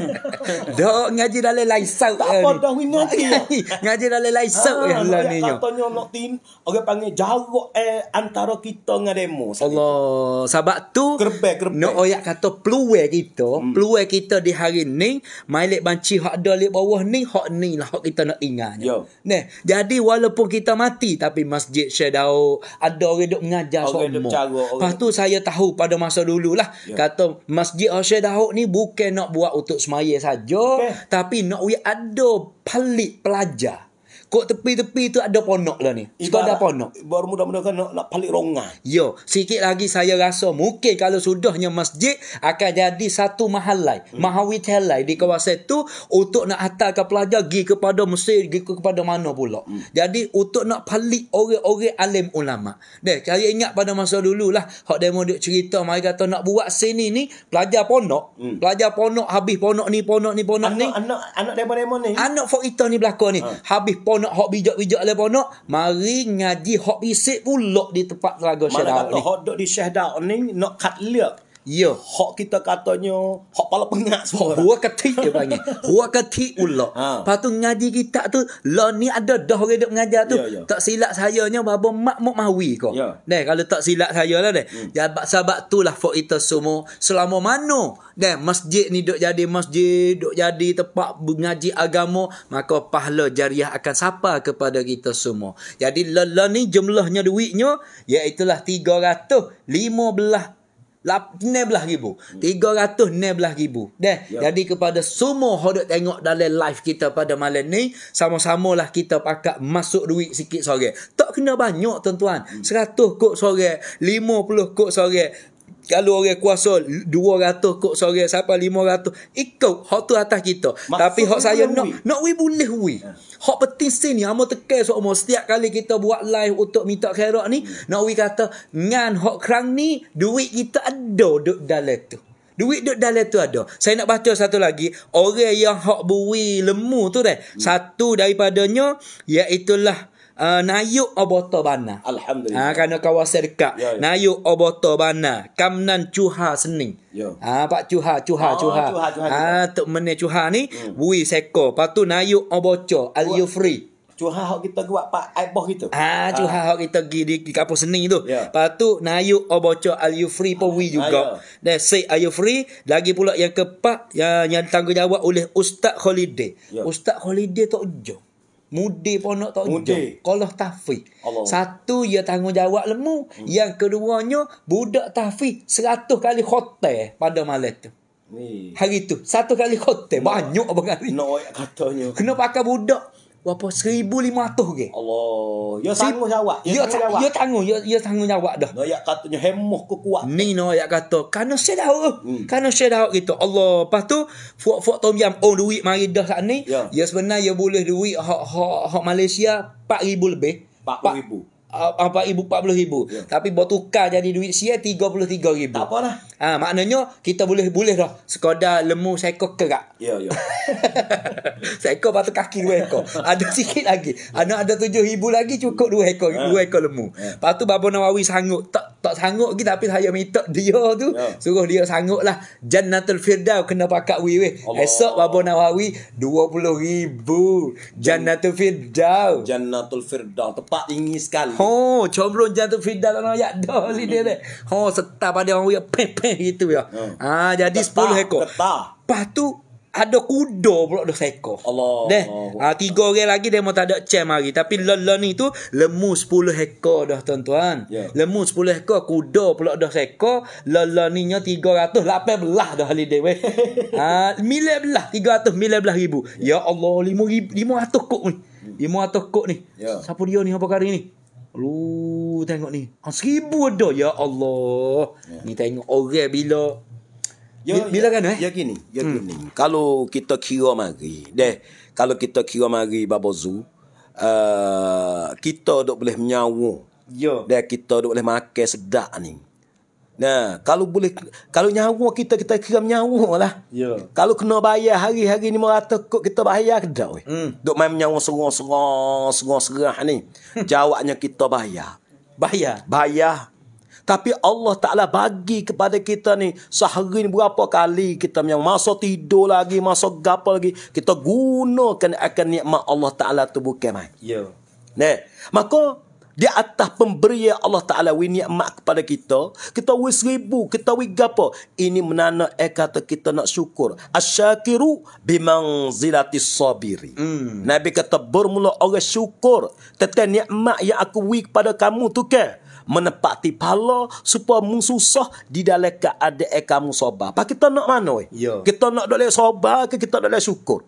Dok ngaji dalam laisau. Tak apa dah wing ngaji. Lah. ngaji dalam laisau ah, ya Allah ni. Katanya nak tin orang panggil jarak eh, antara kita dengan demo. Allah. Sebab tu kerbe kerbe. Nak oyak kata peluang kita, hmm. peluang kita di hari ni mailik banci hak ada di bawah ni, hak ni lah hak kita nak ingat. Neh, jadi walaupun kita mati tapi masjid Syedau ada orang duk mengajar okay, semua. Pastu saya tahu pada masa dululah. Yo kata Masjid al Hashim Daud ni bukan nak buat untuk semaya saja okay. tapi nak ada palik pelajar Kok tepi-tepi tu ada ponok lah ni. Sebab ada ponok. Baru mudah-mudahan nak, nak palik rongah. Yo, sikit lagi saya rasa mungkin kalau sudahnya masjid akan jadi satu mahalai. Hmm. Mahawitelai di kawasan tu untuk nak hantar ke pelajar pergi kepada Mesir, pergi kepada mana pula. Hmm. Jadi untuk nak palik orang-orang alim ulama. Deh, saya ingat pada masa dulu lah. Hak demo dia cerita, mereka kata nak buat sini ni, pelajar ponok. Hmm. Pelajar ponok, habis ponok ni, ponok ni, ponok anak, ni. Anak, anak demo-demo ni. Anak fokita ni belakang ni. Ha. Habis ponok nak hok bijak-bijak lepas nak, mari ngaji hok isik pulok di tempat telaga Syekh Daud ni. Mana kata hok duduk di Syekh Daud ni, nak kat liak. Ya, hak kita katanya hak pala pengak suara. Hua ketik dia panggil. Hua ketik pula. Ha. Lepas ngaji kita tu, lo lah ni ada dah orang duk mengajar tu. Yeah, yeah. Tak silap saya nya babo mak mau mawi ko. Yeah. Ya. Nah, kalau tak silap saya lah deh. Hmm. Ya sebab, sebab tu lah fok itu semua selama mana deh masjid ni dok jadi masjid, dok jadi tempat mengaji agama, maka pahala jariah akan sapa kepada kita semua. Jadi lo lah, lah ni jumlahnya duitnya iaitu lah 315 16 ribu 316 ribu Deh. Yep. Ya. Jadi kepada semua Hodok tengok dalam live kita pada malam ni sama sama lah kita pakat Masuk duit sikit sore Tak kena banyak tuan-tuan 100 hmm. kot sore puluh kot sore kalau orang kuasa 200 kok sore sampai 500 ikut hak tu atas kita Maksud tapi hak saya nak nak we boleh we ya. hak penting sini amo tekan so amo setiap kali kita buat live untuk minta khairat ni hmm. nak we kata ngan hak kerang ni duit kita ada duk dalam tu duit duk dalam tu ada saya nak baca satu lagi orang yang hak buwi lemu tu deh hmm. satu daripadanya iaitu lah uh, Nayuk Oboto Bana Alhamdulillah ha, Kerana kawasan dekat ya, ya. Nayuk Oboto Bana Kamnan Cuha Seni ya. ha, Pak Cuha Cuha oh, Cuha, cuha, cuha ha, Tuk Mene Cuha ni hmm. Bui Seko Lepas tu Nayuk Oboco Al Yufri Cuha hak kita buat Pak Aiboh gitu ha, Cuha ha. kita pergi di, di Kapur Seni tu ya. Lepas ya. tu Nayuk Oboco Al Yufri Pun Bui juga Dan ha, ya. Say Al Yufri Lagi pula yang keempat yang, yang tanggungjawab oleh Ustaz Holiday ya. Ustaz Holiday tu Jom Mudi pun nak tak Mudi. Kalau tafi. Allah. Satu, ia ya tanggungjawab lemu. Hmm. Yang keduanya, budak tafi seratus kali khotel pada malam tu. Hari tu. Satu kali khotel. Banyak apa kali. Nak no, Kena pakai budak. Berapa? 1,500 ke? Allah. Ya tanggung jawab. yo tanggung yo ya tangguh, yo Ya tanggung ya- ya jawab dah. Ya kata katanya hemoh ke kuat. Ni no ya kata. Kerana saya dah. Hmm. Kerana saya dah gitu. Allah. Lepas tu. fok fuak tom jam. Oh duit mari dah saat ni. Ya. Ya sebenarnya ya boleh duit. Hak-hak Malaysia. pak ribu lebih. Pak ribu apa ibu 40,000 yeah. tapi buat tukar jadi duit sia 33,000 tak apalah ah ha, maknanya kita boleh boleh lah. sekadar lemu seko ke ya ya kok patu kaki dua ekor ada sikit lagi anak ada tujuh ribu lagi cukup dua ekor ha. dua ekor lemu yeah. Ha. patu babo nawawi sanggup tak tak sanggup kita, tapi saya minta dia tu yeah. suruh dia sanggup lah jannatul firdaus kena pakat we we esok babo nawawi 20 ribu jannatul firdaus jannatul firdaus tepat tinggi sekali ho combrong jannatul firdaus nak ayat dah li dia ni ho serta pada orang we pe gitu ya yeah. ah jadi 10 ekor patu ada kuda pula dah seko. Allah. Deh, ha, tiga orang lagi dia mau tak ada cem hari. Tapi lelah ni tu lemu 10 hekor dah tuan-tuan. Yeah. Lemu 10 hekor kuda pula dah seko. Lelah ni nya 318 dah hari dia belah ha, 19 319 ribu. Yeah. Ya Allah 5 ribu, 500 kok ni. 500 hmm. kok ni. Yeah. Siapa dia ni apa kali ni? Lu tengok ni. Ha, 1000 ada ya Allah. Yeah. Ni tengok orang bila Yo, Bila yo, kan eh? Ya kini, ya hmm. gini. Kalau kita kira mari, deh, kalau kita kira mari Babo Zoo, uh, kita dok boleh menyawa. Yo. Deh kita dok boleh makan sedak ni. Nah, kalau boleh kalau nyawa kita kita kira nyawa lah. Yo. Kalau kena bayar hari-hari ni merata kok kita bayar ke dak weh. Hmm. Dok main menyawa serong-serong, serong-serah ni. Hmm. Jawabnya kita bayar. Bayar. Bayar. Tapi Allah Ta'ala bagi kepada kita ni sehari ni berapa kali kita yang masa tidur lagi, masa gapa lagi. Kita gunakan akan nikmat Allah Ta'ala tu bukan main. Ya. Yeah. Maka di atas pemberian Allah Ta'ala wi nikmat kepada kita, kita wis ribu, kita wis gapa. Ini menana eh kata kita nak syukur. Asyakiru bimang zilati sabiri. Mm. Nabi kata bermula orang syukur. Tetap nikmat yang aku wi kepada kamu tu ke? menepati pala supaya mu susah di dalam keadaan kamu sabar. Pak kita nak mana Yeah. Ya. Kita nak dak le ke kita dak syukur?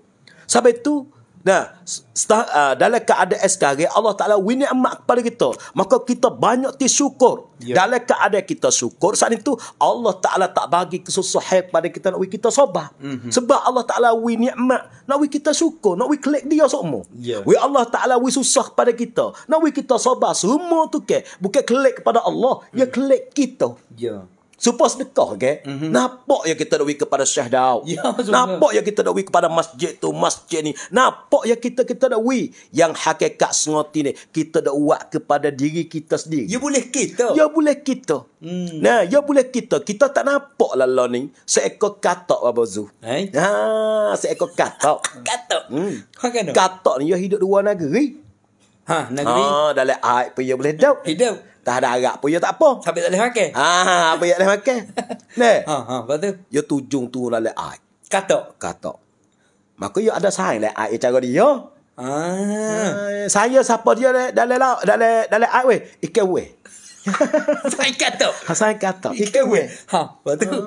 Sebab itu Nah, setah, uh, dalam keadaan sekarang Allah Taala win nikmat kepada kita. Maka kita banyak tersyukur. Yeah. Dalam keadaan kita syukur saat itu Allah Taala tak bagi kesusahan pada kita nak kita sabar. Mm-hmm. Sebab Allah Taala win nikmat, nak kita syukur, nak klik dia semua. Yeah. Allah Taala win susah pada kita, nak kita sabar semua tu ke. Bukan klik kepada Allah, mm. ya hmm. klik kita. Ya. Yeah. Super sedekah ke? Okay? Mm-hmm. Nampak yang kita duit kepada Syekh Daud. Ya, Nampak yang kita duit kepada masjid tu, masjid ni. Nampak yang kita kita duit yang hakikat sengoti ni. Kita duit kepada diri kita sendiri. Ya boleh kita. Ya boleh kita. Hmm. Nah, ya boleh kita. Kita tak nampak lah lah ni. Seekor katak, Bapak Zu. Eh? Ha, seekor katak. katak. Hmm. Kan katak ni, ya hidup di luar negeri. Ha, negeri. Ha, dalam air pun ya boleh duit. Hidup. Tak ada agak pun, ya tak apa. Sampai tak boleh makan. Ha, ha, apa yang boleh makan. ne. Ha, ha, lepas tu? Ya tujung tu lah lah air. Katok? Katok. Maka ya ada sign lah air cara dia. Ya. Ah. Eh, saya siapa dia dah dah laut dah le air le ai weh. Ikan weh. Sign kata. Ha sign kata. Ikan weh. Ha, lepas tu. Ha.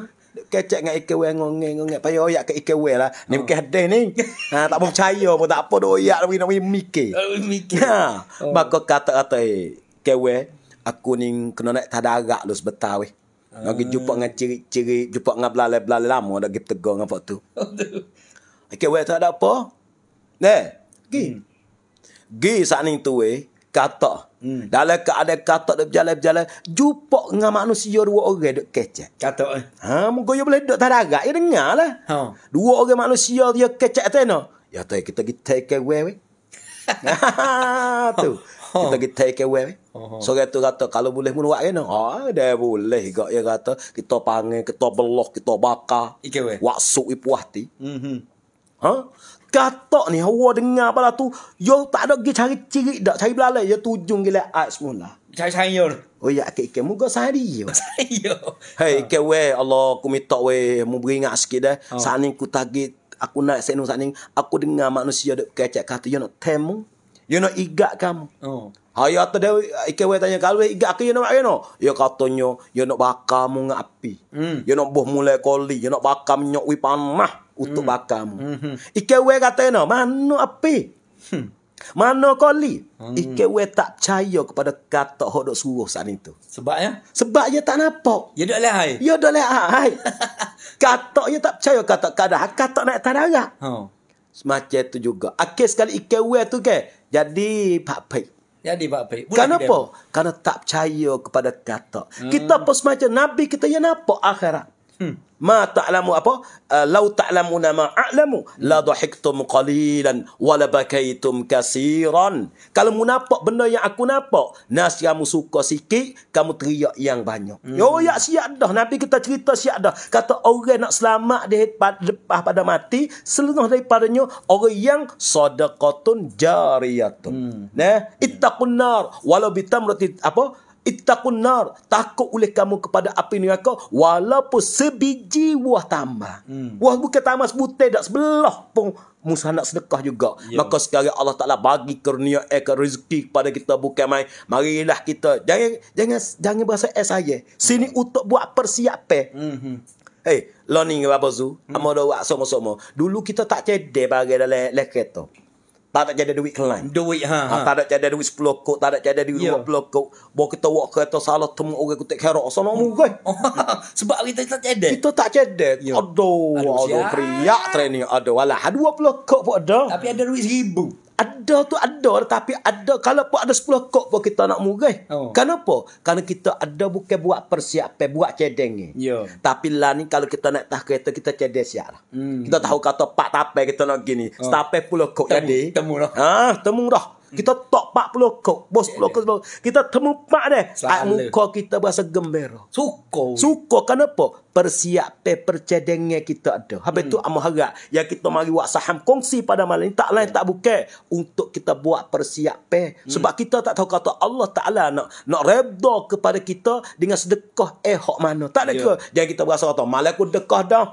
Kecek dengan ikan weh ngongeng ngongeng. Payo oyak ke ikan weh lah. Ni bukan ha. hadis ni. Ha tak mau percaya pun tak apa doyak nak mikir. Nak mikir. Ha. Oh. Maka kata kata eh. Kewe aku ni kena naik tadarak lu sebetar weh. Nak pergi jumpa dengan ciri-ciri, jumpa dengan belalai-belalai lama dah pergi tegur dengan waktu. Okey, weh tak ada apa. Ne, gi. Hmm. Gi saat ni tu weh, kata. Hmm. Dalam keadaan kata dia berjalan-berjalan, jumpa dengan manusia dua orang duk kecek. Kata eh. Ha, moga you boleh duk tadarak, ya dengar lah. Ha. Dua orang manusia dia kecek tu no. Ya tu, kita pergi take away weh. Ha, tu. Ha. Kita pergi take away weh. Uh-huh. So kata kata kalau boleh pun buat kena. Ha oh, dah boleh gak ya kata kita panggil kita belok kita bakar. Ike we. Waksuk ipu hati. Mhm. Ha? Kata ni awak dengar pada tu, yo tak ada gi cari ciri dak cari belalai yo tujung gila art semula. Cari saya Oh ya ke ke muga sari yo. Sayo. Hai ke we Allah ku mitok we mu beringat sikit dah. Oh. ku tagit aku nak senung sani aku dengar manusia dak kecek kata yo nak temu you nak igak kamu. Oh. Hayo atau dia ikai we tanya kalau igak ke you nak you know. Yo katonyo yo nak bakar mu ngapi. api. Hmm. Yo nak boh mulai koli, yo nak bakar nyok wi panah untuk mm. bakar mu. Mm-hmm. Ikai we kata you mano api. Hmm. Mano koli. Hmm. Ike we tak percaya kepada kata hok dok suruh saat itu. Sebab ya? Sebab ya tak nampak. Ya dok leh ai. Ya dok leh ai. kata ya tak percaya kata kada kata naik tanah. Oh. Semacam itu juga. Akhir sekali ike tu ke. Okay? jadi pak Pei. Jadi pak Pei. Kenapa? Karena tak percaya kepada kata. Hmm. Kita pun semacam Nabi kita yang apa akhirat. Hmm. Ma ta'lamu apa? Uh, Lau ta'lamu nama a'lamu. Hmm. La dhahiktum qalilan. Wa la kasiran. Kalau mu nampak benda yang aku nampak. Nas kamu suka sikit. Kamu teriak yang banyak. Hmm. Yo ya siap dah. Nabi kita cerita siap dah. Kata orang nak selamat di lepas pada mati. Selenuh daripadanya. Orang yang sadaqatun jariyatun. Hmm. Nah. Hmm. Ittaqun nar. Walau bitam roti apa? Apa? ittaqun nar takut oleh kamu kepada api neraka walaupun sebiji buah tambah hmm. buah bukan tambah sebutir dak sebelah pun Musa nak sedekah juga. Yeah. Maka sekarang Allah Ta'ala bagi kurnia eh, ke rezeki kepada kita bukan main. Marilah kita. Jangan jangan jangan berasa eh saya. Sini hmm. untuk buat persiapan. Hmm. Hey, eh, learning apa tu? Hmm. Amal dah buat semua. sama Dulu kita tak cedek bagai dalam le- tak ada jadi duit kelain. Duit ha. ha. ha tak ada jadi duit 10 kok, tak ada jadi duit yeah. 20 kok. Bawa kita ke kereta salah temu orang kutik kerok. So, nak mungkin. Sebab kita tak jadi. Kita tak jadi. Yeah. Aduh, aduh, aduh, aduh, aduh, aduh, aduh, aduh, aduh, aduh, aduh, aduh, aduh, aduh, ada tu ada tapi ada kalau pun ada 10 kok pun kita nak murah. Oh. Kenapa? Karena kita ada bukan buat persiapan buat cedeng ni. Yeah. Tapi lah ni kalau kita nak tah kereta kita cedeng siap lah. Mm. Kita tahu kata pak tapai kita nak gini. Oh. Tape 10 kok jadi. Temu dah. Ha, temu dah. Hmm. Kita tok 40 kok, bos 40 kok. Kita temu pak deh. Ai muka kita berasa gembira. Suko. Suko kenapa? Persiap pe percedengnya kita ada. Habis hmm. tu harap ya kita mari buat saham kongsi pada malam ini. tak lain tak bukan untuk kita buat persiap pe. Hmm. Sebab kita tak tahu kata Allah Taala nak nak redha kepada kita dengan sedekah eh hok mana. Tak ada ke? Jangan kita berasa kata malam aku dekah dah.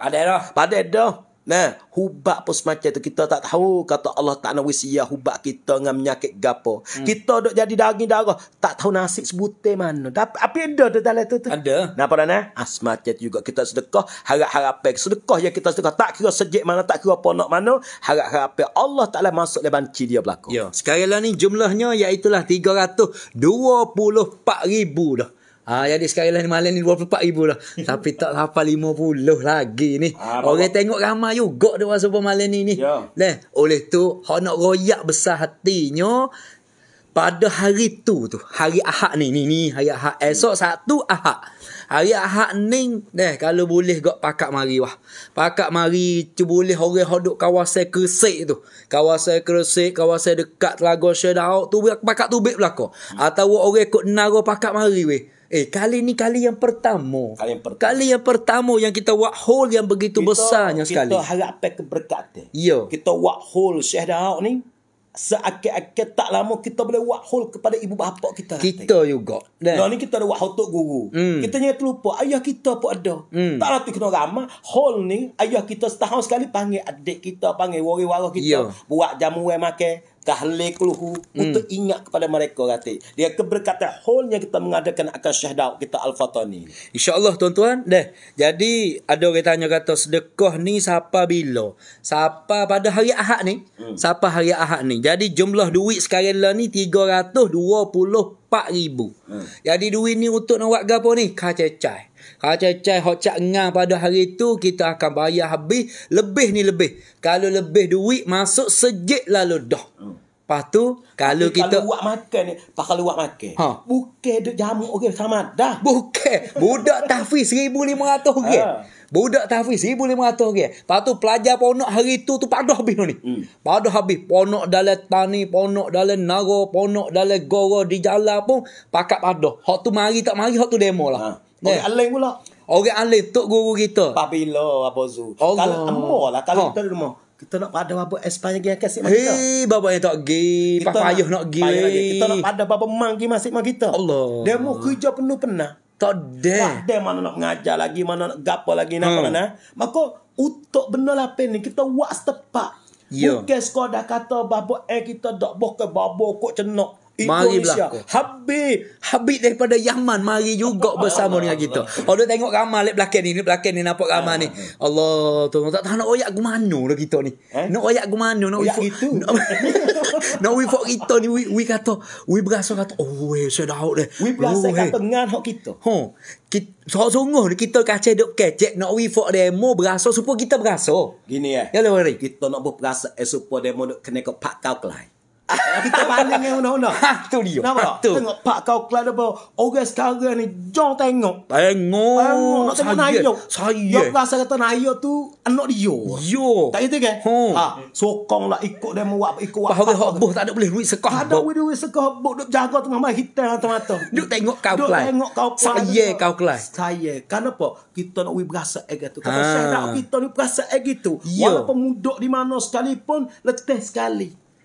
Padahal, padahal. Nah, hubak pun semacam itu. Kita tak tahu kata Allah tak nak wisiyah hubak kita dengan menyakit gapo. Hmm. Kita dok jadi daging darah. Tak tahu nasi sebutir mana. Tapi apa ada tu dalam tu? Ada. Nah, apa dah nah? juga. Kita sedekah. Harap-harap. Sedekah yang kita sedekah. Tak kira sejik mana. Tak kira ponok mana. Harap-harap. Allah tak masuk lebih banci dia berlaku. Ya. Sekarang lah ni jumlahnya iaitulah 324 ribu dah. Ha, jadi sekarang lah ni malam ni RM24,000 lah. Tapi tak sampai RM50 lagi ni. Ha, Orang bapa. tengok ramai juga dia masa pun malam ni ni. Ya. Leh, oleh tu, hak nak royak besar hatinya. Pada hari tu tu. Hari ahak ni. Ni ni. Hari ahak Esok satu ahak, Hari ahak ni. Deh, kalau boleh kot pakak mari wah. Pakak mari. Cuma boleh orang hodok kawasan kresik tu. Kawasan kresik. Kawasan dekat Telaga Shadow. Tu pakak tu baik belakang. Hmm. Atau orang kot naro pakak mari weh. Eh, kali ni kali yang pertama. Kali yang pertama. Kali yang pertama yang kita buat hole yang begitu kita, besarnya sekali. Kita harap keberkatan. Ya. Kita buat hole Syekh Daud ni. Seakit-akit tak lama kita boleh buat hole kepada ibu bapa kita. Kita hati. juga. Dan nah, ni kita ada buat hole untuk guru. Hmm. Kita jangan terlupa. Ayah kita pun ada. Hmm. Tak lah tu kena ramah. Hole ni, ayah kita setahun sekali panggil adik kita. Panggil wari-wari kita. Ya. Buat jamu yang makan tahlil kluhu hmm. untuk ingat kepada mereka kata dia keberkatan whole yang kita mengadakan akan syahdaq kita al-fatani insyaallah tuan-tuan deh jadi ada orang tanya kata sedekah ni siapa bila siapa pada hari Ahad ni hmm. siapa hari Ahad ni jadi jumlah duit sekarang lah ni 324000 hmm. jadi duit ni untuk nak buat gapo ni kacai-cai kalau cecai hot cak ngah pada hari tu kita akan bayar habis lebih ni lebih. Kalau lebih duit masuk sejik lalu dah. Hmm. Lepas tu kalau Tapi kita kalau buat makan ni pakal buat makan. Ha. Bukan duk jamu okey sama dah. Bukan. Budak tahfiz 1500 orang. Okay. Ha. Budak tahfiz 1500 orang. Okay. Lepas tu pelajar ponok hari tu tu padah habis tu ni. Hmm. Padah habis ponok dalam tani, ponok dalam naga, ponok dalam goro di jalan pun pakat padah. Hak tu mari tak mari hak tu demo lah. Ha. Ne. Okay, alay mula. Okey, alay tok guru kita. Pabila apa zu. Oh, kalau ambo lah, kalau ha. kita rumah. Kita nak pada apa Espanya yang kasi mak kita. bapa yang tak gi, pak payuh nak gi. Kita nak pada bapa mang gi masih mak kita. Allah. Demo kerja penuh pernah. Tak de. Tak mana nak ngajar lagi, mana nak gapo lagi nak hmm. mana. Mako untuk benar lapen ni kita wak setepak. Yo. Ya. Bukan sekolah dah kata bapa eh kita dok bok ke bapa kok cenok. Mari berlaku. Habib, Habib daripada Yaman mari juga bersama dengan kita. Kalau tengok ramai lep belakang ni, ni belakang ni nampak ramai ni. Ah, ah. Allah tu tak tahu nak oyak ke mana lah kita ni. Eh? Nak oyak ke mana? Nak oyak itu. Nak we for kita ni we, we kata, we berasa kata, oh we sudah out deh. We berasa oh, kata tengah hak kita. Ha. Kita so sungguh ni kita kacau dok kecek nak we for demo berasa supaya kita berasa. Gini eh. Ya lewari. Kita nak berasa eh, supaya demo nak kena ke pak kau kelai kita pandang dengan undang-undang. Ha, tu dia. Nampak tak? Tengok pak kau kelar apa. Orang sekarang ni, jom tengok. Tengok. Tengok. Nak tengok naik yuk. Saya. Yuk rasa kata naik tu, anak dia. Yo. Tak gitu kan? Ha. ha. Sokong lah ikut dia mewak. Ikut wak. Bahagia hokboh tak ada boleh ruik sekoh. Ada ruik sekoh hokboh. Duk jaga tu mama hitam atau mata. Duk tengok kau kelar. Duk tengok kau kelar. Saya kau kelar. Saya. Kenapa? Kita nak ui berasa ega tu. Kata ha. syahat kita ni berasa ega tu. Walaupun muduk di mana sekalipun, letih sekali.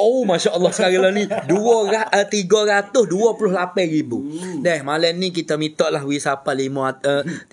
Oh Masya Allah sekarang ni 328 eh, ribu hmm. Nah malam ni kita minta lah Wisapa eh, uh, 350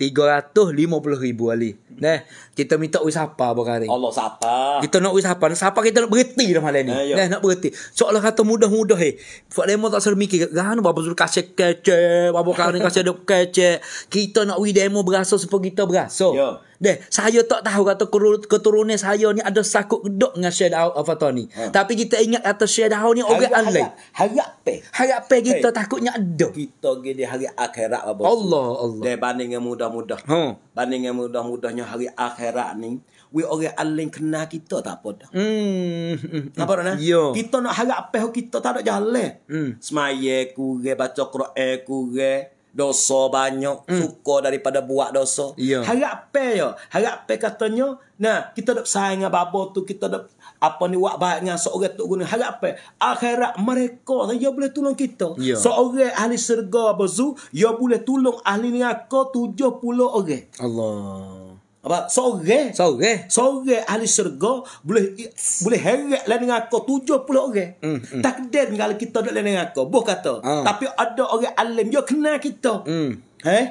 ribu Ali Nah kita minta wisapa apa hari Allah sapa Kita nak wisapa Sapa kita nak berhenti dah malam ni Nah eh, nak berhenti Soalnya kata mudah-mudah eh Fak demo tak selalu mikir Kan lah, bapa suruh kasih kece Bapa kata kasih ada kece Kita nak wisapa demo berasa Seperti kita berasa Ya Deh, saya tak tahu kata keturunan saya ni ada sakut gedok dengan Syed Daud apa tu ni. Hmm. Tapi kita ingat kata Syed Daud ni orang Allah. Harap pe. Harap pe kita hey. takutnya ada. Kita gini hari akhirat apa. Allah Allah. Deh banding yang mudah-mudah. Hmm. Banding yang mudah-mudahnya hari akhirat ni. We orang Allah kena kita tak apa dah. Hmm. hmm, hmm. Apa dah? Yo. Kita nak harap pe kita tak ada jalan. Hmm. Semaya kure, baca kru'e kure dosa banyak mm. suka daripada buat dosa yeah. harap pe yo harap pe katanya nah kita dak sayang dengan babo tu kita dak apa ni buat baik dengan seorang tu guna harap pe akhirat mereka nah, yo boleh tolong kita yeah. seorang ahli syurga bazu yo boleh tolong ahli neraka 70 orang Allah apa sore sore sore ahli syurga boleh boleh heret lah dengan aku 70 orang mm, mm. takdir kalau kita duduk lah dengan aku boh kata uh. tapi ada orang alim dia kenal kita mm. eh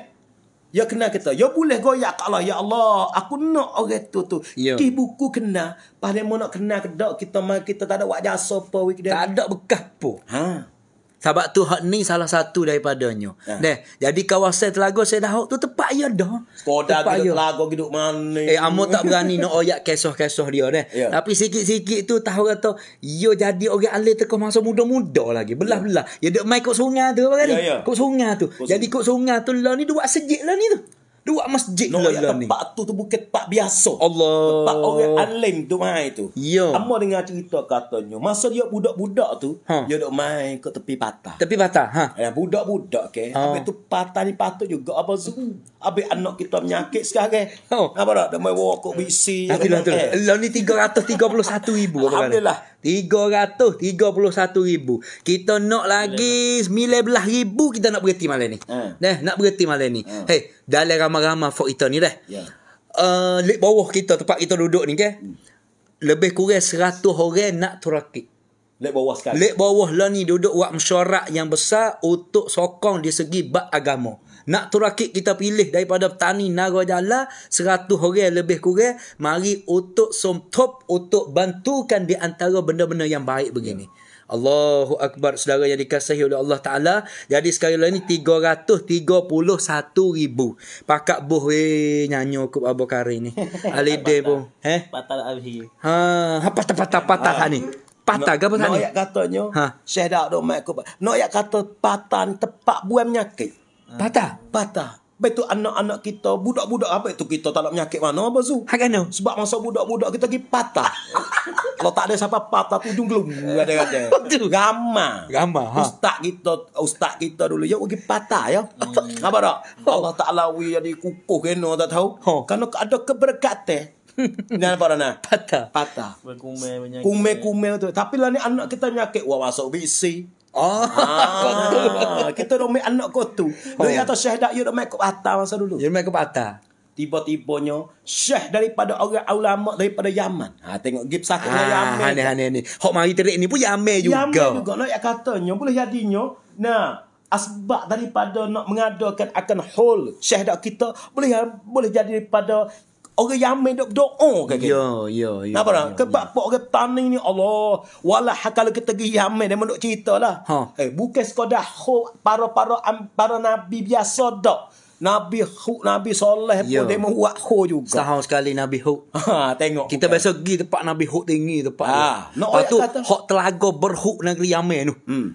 Ya kena kita. Ya boleh goyak Allah. Ya Allah. Aku nak orang tu tu. Ya. Di buku kena. pada mau nak kena ke kita. Kita tak ada wajah sopa. Tak ada bekas pun. Haa. Sebab tu hak ni salah satu daripadanya. Ha. Deh, jadi kawasan Telaga saya dah tu tepat ya dah. Skoda tempat ya. Telaga hidup mana. Eh amo tak berani nak oyak kesoh-kesoh dia deh. Yeah. Tapi sikit-sikit tu tahu kata yo jadi orang alih tekan masa muda-muda lagi. Belah-belah. Ya dak mai kok sungai tu apa kali? Yeah, yeah. sungai tu. Kok jadi kok sungai tu lah ni dua sejik lah ni tu. Dua masjid no lah yang ya, tempat tu tu bukan tempat biasa. Allah. Tempat orang alim tu mai tu. Ya. Amma dengar cerita katanya. Masa dia budak-budak tu, ha. dia duk main ke tepi patah. Tepi patah. Ha. Eh, budak-budak ke. Ha. Habis tu patah ni patah juga. Apa tu? Habis anak kita menyakit sekarang. Oh. Apa tak? Dia main wakuk bisi. Nanti lah tu. Lah ni 331 ribu. Alhamdulillah. 331,000. Kita nak lagi 19,000 kita nak berhenti malam ni. Ha. Neh, nak berhenti malam ni. Uh. Ha. Hey, dalam ramai-ramai fok kita ni dah. Ya. Yeah. Uh, bawah kita tempat kita duduk ni ke? Hmm. Lebih kurang 100 orang nak turakit. Lepas bawah sekali. Lepas bawah lah ni duduk wak mesyuarat yang besar untuk sokong di segi bak agama. Hmm. Nak tu kita pilih daripada petani Nara Jala 100 orang lebih kurang mari untuk somtop untuk bantukan di antara benda-benda yang baik begini. Allahu Akbar saudara yang dikasihi oleh Allah Ta'ala Jadi sekali lagi ni 331 ribu Pakak buh weh nyanyi aku Abu Karim ni Alide pun Heh? Patah lah eh? abis ha, ha, Patah patah patah ha. ni Patah ke apa ni? Nak yang katanya ha. Syedak tu mak aku Nak yang kata patah ni tepat buah menyakit Ha. Patah. Patah. Lepas tu anak-anak kita, budak-budak apa itu kita tak nak menyakit mana apa tu? Hak kena. Sebab masa budak-budak kita pergi patah. Kalau tak ada siapa patah tu jung gelum. Ada ada. Gama. Gama. Ha? Ustaz kita, ustaz kita dulu ya pergi patah ya. Hmm. Apa dak? Oh. Allah tak lawi jadi kukuh kena tak tahu. Oh. Karena ada keberkatan. Dan apa nak? Patah. Patah. Kume-kume tu. Tapi lah ni anak kita nyakit. Wah, masuk bisi. Ah. ah, kita dok mai anak kau tu. Dok oh. atas Syekh dak yo dok mai ke Batam masa dulu. Yo mai ke Batam. Tiba-tibanya Syekh daripada orang ulama daripada Yaman. Ha tengok gib sakit ah, ha, Yaman. Ha ni ha ni. Hok mari terik ni pun Yaman juga. Yaman juga lah yang katanya boleh jadinya. Nah, asbab daripada nak mengadakan akan hol syahadat kita boleh boleh jadi daripada orang yang ambil doa do ke ke. Yo ya, yo ya, yo. Ya, Napa lah? Kebab pok orang tani ni Allah. Walah kalau kita gigi yang ambil dia menduk cerita lah. Ha. Eh bukan sekadar para-para para nabi biasa dok. Nabi Hu, Nabi Soleh pun yeah. dia buat Hu juga. Sahau sekali Nabi Hu. Ha, tengok. Kita bukan. biasa pergi tempat Nabi Hu tinggi tempat. Ha. Dia. No, Lepas tu, Hok Telaga berhuk negeri Yamin tu. Hmm.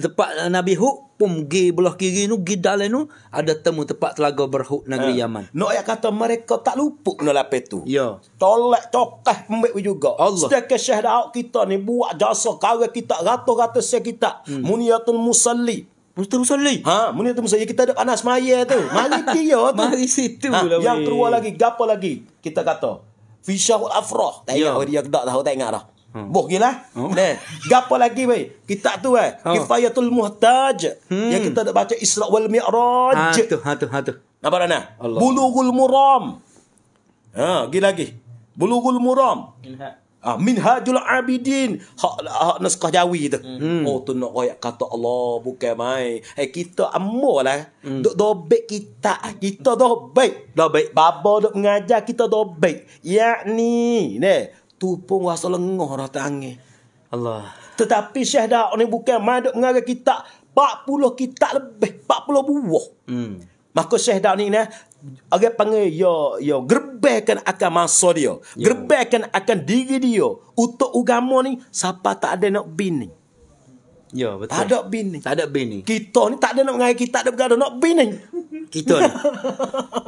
Tempat eh, Nabi Hu pun pergi belah kiri tu, pergi dalam tu, ada temu tempat Telaga berhuk negeri ha. Yaman. No, ayat kata mereka tak lupuk nak lapis tu. Ya. Yeah. Tolak, tokah pembek juga. Allah. Setiap ke syahdaat kita ni, buat jasa kawal kita, rata-rata sekitar. kita. Hmm. Muniatul Musalli. Mustahil musalli. Ha, mana itu musalli? Kita ada anak semaya tu. Mari kira ya, tu. Mari situ ha, lah. Yang teruah lagi. Gapa lagi? Kita kata. Fisyahul Afrah. Tak ingat. Yeah. Dia tak tahu. Tak ingat dah. Hmm. Boh gila. Hmm. Nah, gapo lagi wei? Kita tu eh, oh. Kifayatul Muhtaj. Hmm. Yang kita dah baca Isra wal Mi'raj. Ha tu, ha tu, ha tu. Apa rana? nah? Bulughul Muram. Ha, gila lagi. Bulughul Muram. Ilhak. Ah, min hajul abidin hak, hak naskah jawi tu hmm. hmm. oh tu nak royak kata Allah bukan mai hey, eh, kita amolah hmm. dok dobek kita kita dobek dobek babo dok mengajar kita dobek yakni ne tu pun rasa lengoh rata angin Allah tetapi syekh dak ni bukan mai dok mengajar kita 40 kita lebih 40 buah hmm. Maka Syekh Daud ni ne, Orang panggil yo yo gerbekan akan masa dia. Yeah. Gerbekan akan diri dia untuk agama ni siapa tak ada nak bini. Ya, yeah, betul. Tak ada bini. Tak ada bini. Kita ni tak ada nak mengai kita tak ada bergaduh nak bini. kita ni.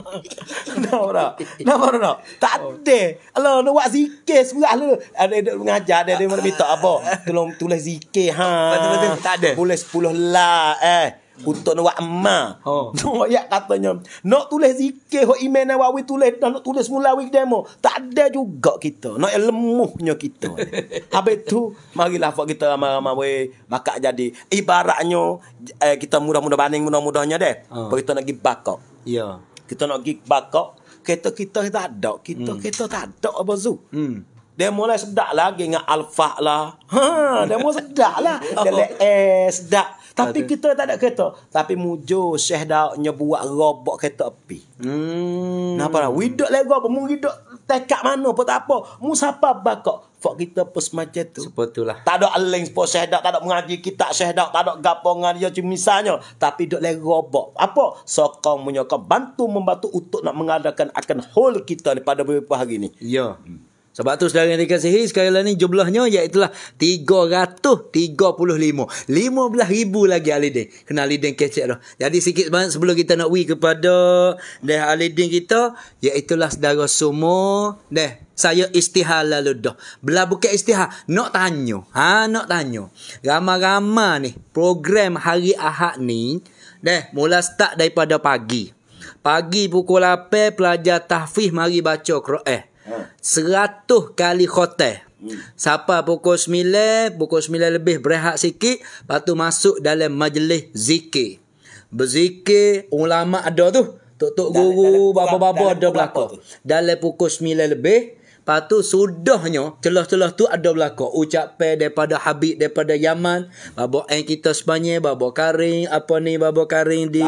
Nampak tak? Nampak tak? Tak ada. Alah, nak buat zikir sebuah Ada yang mengajar, ada yang minta apa. Tolong tulis zikir. Ha. tak ada. Boleh sepuluh lah. Eh. Untuk wa amma. Ha. Oh. ya katanya. Nak tulis zikir hok iman nan wawi tulis dan nak tulis mula wik demo. Tak ada juga kita. Nak yang lemuhnya kita. Habis tu mari lah kita ama-ama we maka jadi ibaratnya eh, kita mudah-mudah banding mudah-mudahnya deh. Oh. Kita nak gi bakok. Ya. Kita nak gi bakok. Kita kita tak ada. Kita hmm. kita tak ada apa zu. Hmm. Dia mulai sedak lagi dengan alfa lah. Ha, dia mulai sedak lah. Dia oh. le- eh, sedak. Tapi Aduh. kita tak ada kereta. Tapi mujo Syekh dah nyebuak robok robot kereta api. Hmm. Napa lah? Widok lagu apa? Mu widok tekak mana pun tak apa. Mu siapa bakok? Fak kita pun semacam tu. Sebetulah. Tak ada aling sepuluh Syekh Daud. Tak ada mengaji kita Syekh Daud. Tak ada gapongan dia misalnya. Tapi duduk lagi robok. Apa? Sokong menyokong. Bantu membantu untuk nak mengadakan akan hole kita ni pada beberapa hari ni. Ya. Yeah. Hmm. Sebab tu saudara yang dikasihi sekali lagi jumlahnya iaitu 335. 15,000 lagi Alidin. Kena Alidin kecek tu. Jadi sikit banyak sebelum kita nak wii kepada deh Alidin kita. Iaitu saudara semua. Deh, saya istihar lalu dah. Bila bukan istihar, nak tanya. Ha, nak tanya. Ramai-ramai ni program hari Ahad ni. Deh, mula start daripada pagi. Pagi pukul 8, pelajar tahfiz mari baca Quran. Seratus kali khotel. Hmm. Sapa pukul sembilan, pukul sembilan lebih berehat sikit. Lepas tu masuk dalam majlis zikir. Berzikir, ulama ada tu. Tok-tok guru, bapa-bapa ada berlaku. Dalam pukul sembilan lebih, Patu tu sudahnya celah-celah tu ada Ucap pe daripada Habib daripada Yaman, babo en kita sebenarnya babo Karing, apa ni babo Karing di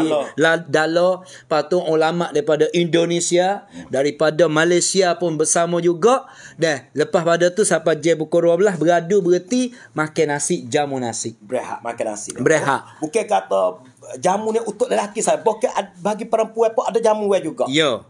Dalo. Patu ulama daripada Indonesia, daripada Malaysia pun bersama juga. Dan lepas pada tu siapa je pukul 12 beradu bererti makan nasi jamu nasi. Breha makan nasi. Breha Bukan kata jamu ni untuk lelaki saya. Bukan bagi perempuan pun ada jamu juga. Ya.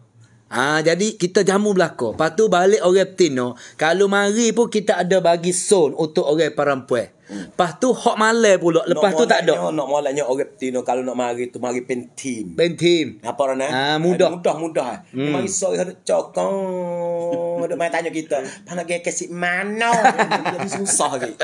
Ha, jadi kita jamu belakang. Lepas tu balik orang betina. Kalau mari pun kita ada bagi son untuk orang perempuan. Lepas tu hok malai pula. Lepas nak tu tak ada. Nak malainya orang Tino kalau nak mari tu mari pentim. Pentim. Apa orang eh? Ha, mudah. Mudah-mudah. Eh, eh. Hmm. Mari sorry ada cokong. Ada main tanya kita. Pana gaya kesik mana? susah lagi.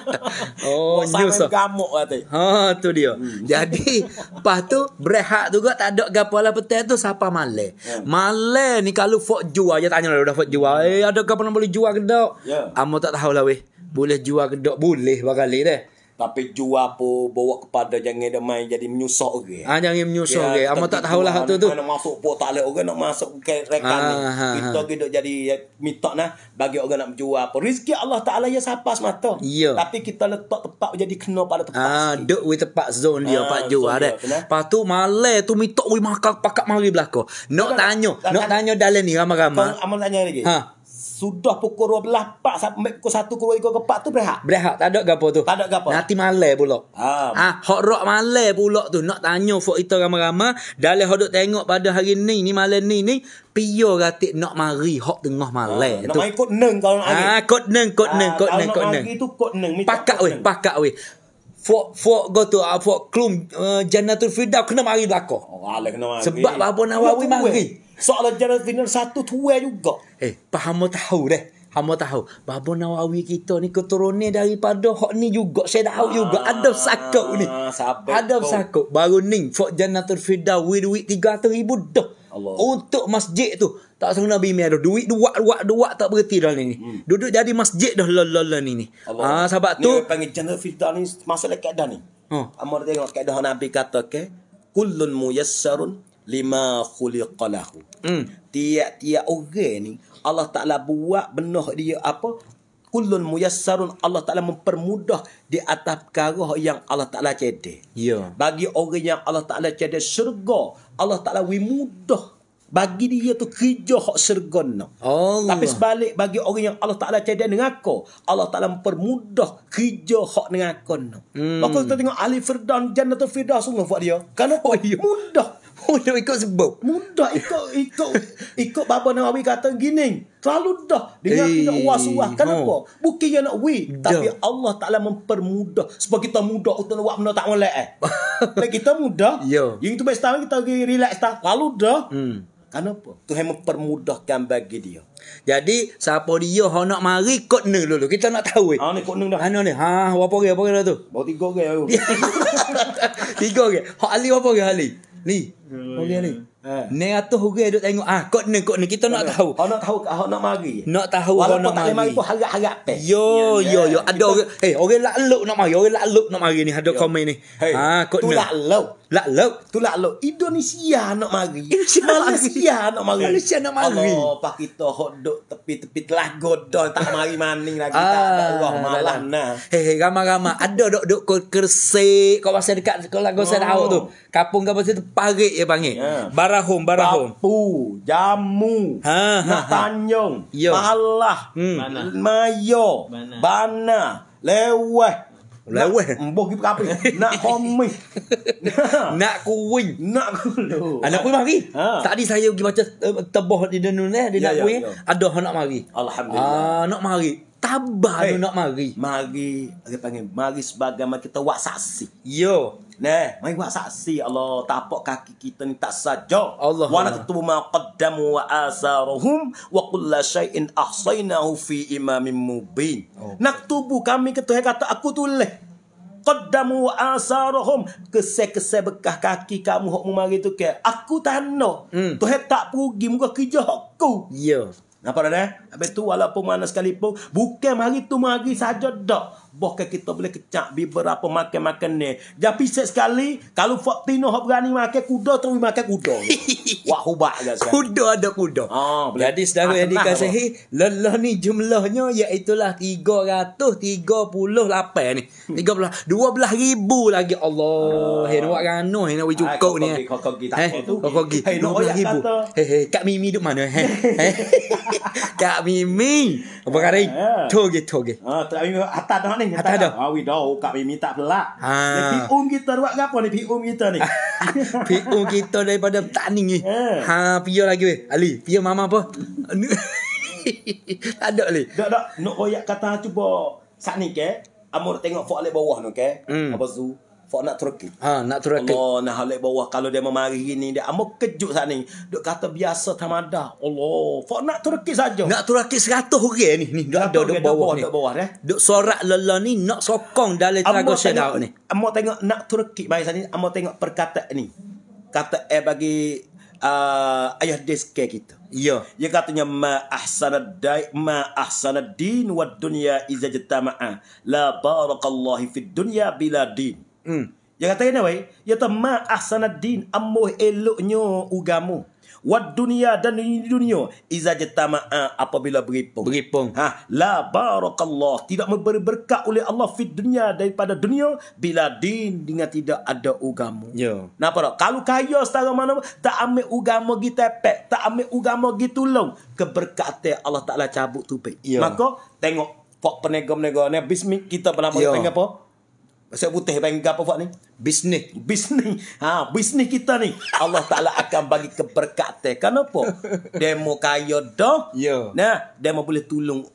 oh, susah. gamuk lah tu. Ha, tu dia. Hmm. Jadi, lepas tu berehat tu juga tak ada gapalah petai tu siapa malai. Hmm. Malai ni kalau fok jual je tanya Dah fok jual. Hmm. Eh, ada gapalah boleh jual ke tak? Ya. Amor tak tahulah weh. Boleh jual ke tak? boleh barang deh. Tapi jual apa bawa kepada jangan dia main jadi menyusah orang. Okay? Ah jangan menyusah ya, orang. Okay? Okay? Amo tak tahulah tu tu. Nak masuk pun tak ada orang nak masuk ke rekan ah, ni. Ha, ha. Kita gitu jadi eh, minta nah bagi orang nak jual apa. Rezeki Allah Taala ya siapa semata. Yeah. Tapi kita letak tepat jadi kena pada tepat. Ah duk we tempat zone dia ah, pak jual ah, dah. Pas tu malai tu minta we makan pakak mari belako. Nak tanya, nak tanya dalam ni ramai-ramai. Amat tanya lagi. Ha. Sudah pukul 12 sampai pukul 1 pukul 3 ke 4 tu berehat. Berehat, tak ada gapo tu. Tak ada gapo. Nanti malam pula. Ha. Ah, hok rok rock malam pula tu nak tanya fok kita ramai-ramai dalam hodok tengok pada hari ni ni malam ni ni pio ratik nak mari hok tengah malam ha, ah, tu. Nak ikut neng kalau nak. Ah, kod neng, kod ah, neng, kod neng, kod neng. Itu kod neng. Pakak weh, pakak weh. Fok fok go tu ah, fok klum uh, eh, Jannatul Firdaus kena mari belako. Oh, kena mari. Sebab apa nak mari. Soalan jalan final satu tua juga. Eh, apa hamba tahu dah? Hamba tahu. Babo Nawawi kita ni keturunan daripada hak ni juga. Saya dah tahu juga. Ah, ada Sakok ni. Sabar Adam Sakok. Baru ni. Fok Janatul Fida. wih tiga 300 ribu dah. Allah. Untuk masjid tu. Tak sanggup Nabi Mia tu. Duit dua-dua-dua tak berhenti dah ni. Hmm. Duduk jadi masjid dah lalala ni ni. Ah, sahabat tu. Ni panggil Janatul Fida ni masalah ha. keadaan ni. Oh. Amor tengok keadaan Nabi kata ke. Kullun muyassarun lima khuliqalahu. Hmm. Tiap-tiap orang ni Allah Taala buat benah dia apa? Kullun muyassarun Allah Taala mempermudah di atas perkara yang Allah Taala cede. Ya. Yeah. Bagi orang yang Allah Taala cede syurga, Allah Taala wi mudah bagi dia tu kerja hak syurga no. Allah. Tapi sebalik bagi orang yang Allah Taala cede dengan aku, Allah Taala mempermudah kerja hak dengan aku no. Hmm. Maka kita tengok Ali Firdaun Jannatul Firdaus sungguh buat dia. Kenapa dia? Mudah. Mundur ikut sebab. Mundur ikut ikut ikut Baba Nawawi kata gini. Terlalu dah dengan hey, nak was was. Kenapa? Oh. Bukan yang nak we, tapi Allah Taala mempermudah supaya kita mudah untuk nak buat tak molek eh. Tapi kita mudah. Yo. Ya. Yang tu best kita pergi relax tak. Terlalu dah. Hmm. Kenapa? hanya mempermudahkan bagi dia. Jadi siapa dia ha nak mari kot ne dulu. Kita nak tahu. Ha ni kot ne dah. Ha ni. Ha, ha apa orang apa orang tu? Bau tiga orang aku. Ya. tiga orang. Ha ali apa orang ali? Li. Oh, Okey yeah. Li. Ha. Eh. duk tengok ah kod ni kod ni kita nak tahu. Ha nak tahu ha nak mari. Nak tahu ha nak mari. Walaupun tak mari pun harap pe. Yo ya, ya. yo yo ada orang eh orang lak nak mari, orang lak nak mari ni ada komen ni. Ha ah, kod ni. Tu lak Lakluk tu lakluk Indonesia nak mari Malaysia nak mari Malaysia nak mari Allah pak kita hot dog tepi-tepi telah godol tak mari maning lagi tak ada uang ah, malah nah hei gama ramai ada dok dok ko kersik kau pasal dekat sekolah kau saya oh. tahu tu Kapung kau pasal parik ya bangi barahom barahom papu jamu ha, ha, ha. tanjung malah hmm. mayo bana leweh Lawe. Embuh ki apa? Nak homi. Hmm, nak kuing. Nak kuing. Anak kuing mari. Ha. Tadi saya pergi baca eh, tebah di denun ni, eh, di ya, nak kuing, ada hendak nak mari. Alhamdulillah. Ah, nak mari. Tabah hey. Eh, nak mari. Mari, dia panggil mari sebagai macam kita wak saksi. Yo. Nah, mai buat saksi Allah tapak kaki kita ni tak saja. Allah. Wa naktubu ma qaddamu wa asaruhum wa kullu shay'in ahsaynahu fi imamin mubin. Okay. Oh. Naktubu kami kata kata aku tulis qaddamu wa asaruhum kesek-kesek bekas kaki kamu hok mari tu ke. Aku tanda. Hmm. Tu tak pergi muka kerja hokku. Ya. Yeah. Nampak tak dah? Habis tu walaupun mana sekalipun Bukan hari tu mari saja dah bahkan kita boleh kecak beberapa makan-makan ni. Japi set sekali, kalau Fortino hak berani makan kuda tu makan kuda. Wah hubak ke Kuda ada kuda. Oh, boleh. Jadi saudara ah, yang dikasihi, lelah ni jumlahnya iaitu lah 338 ni. 13 hmm. ribu lagi Allah. Oh. Hei nak rano, hei nak we cukup ni. Kok gi hei apa tu. Hei kok Hei hei Kak Mimi duk mana? Hei. Eh? Eh, Kak Mimi. Apa ah, kare? Ya. Toge toge. Ah, tapi atas dah ni lain tak, ada. Ha we dah kat we minta pelak. Ha. Jadi um kita buat apa ni PU um kita ni? PU um kita daripada tani ni. Eh. Ha pia lagi we. Ali, pia mama apa? tak ada Ali. Tak tak nak koyak kata cuba sat ni eh. ke. Amor tengok fuk alik bawah ni ke. Apa zu? For nak terukit. Ha, nak Turki. Allah, nak halik bawah. Kalau dia memari gini, dia amok kejut sana ni. Duk kata biasa tamada. Allah, for nak terukit saja. Nak Turki seratus orang ni. Ni, duk ada, duk bawah ni. Duk bawah, eh. Duk sorak lela ni, nak sokong dalam teragam syedah ni. Amat tengok nak Turki. bayi sana ni. Amat tengok perkata ni. Kata eh bagi uh, ayah deske kita. Ya. Dia katanya ma ahsana dai ma ahsana din wad dunya iza jatama'a la barakallahi fid dunya bila din. Hmm. Dia kata kena wei, ya ta ma ahsanad din ammo eloknyo ugamu. Wad dunia dan dunia iza jatama'a apabila beripung. Beripung. Ha, la barakallah. Tidak memberi berkat oleh Allah fit dunia daripada dunia bila din dengan tidak ada ugamu. Ya. Yeah. Napa tak? Kalau kaya setara mana tak ambil ugamu gi tepek, tak ambil ugamu gi tolong, keberkatan Allah Taala cabut tu yeah. Maka tengok Pak penegom penegak ni Bismik kita berlama yeah. dengan apa? Pasal putih bang apa buat ni? Bisnes. Bisnes. Ha, bisnis kita ni. Allah Taala akan bagi keberkatan. Kenapa? Demo kaya dah. Ya. Nah, demo boleh tolong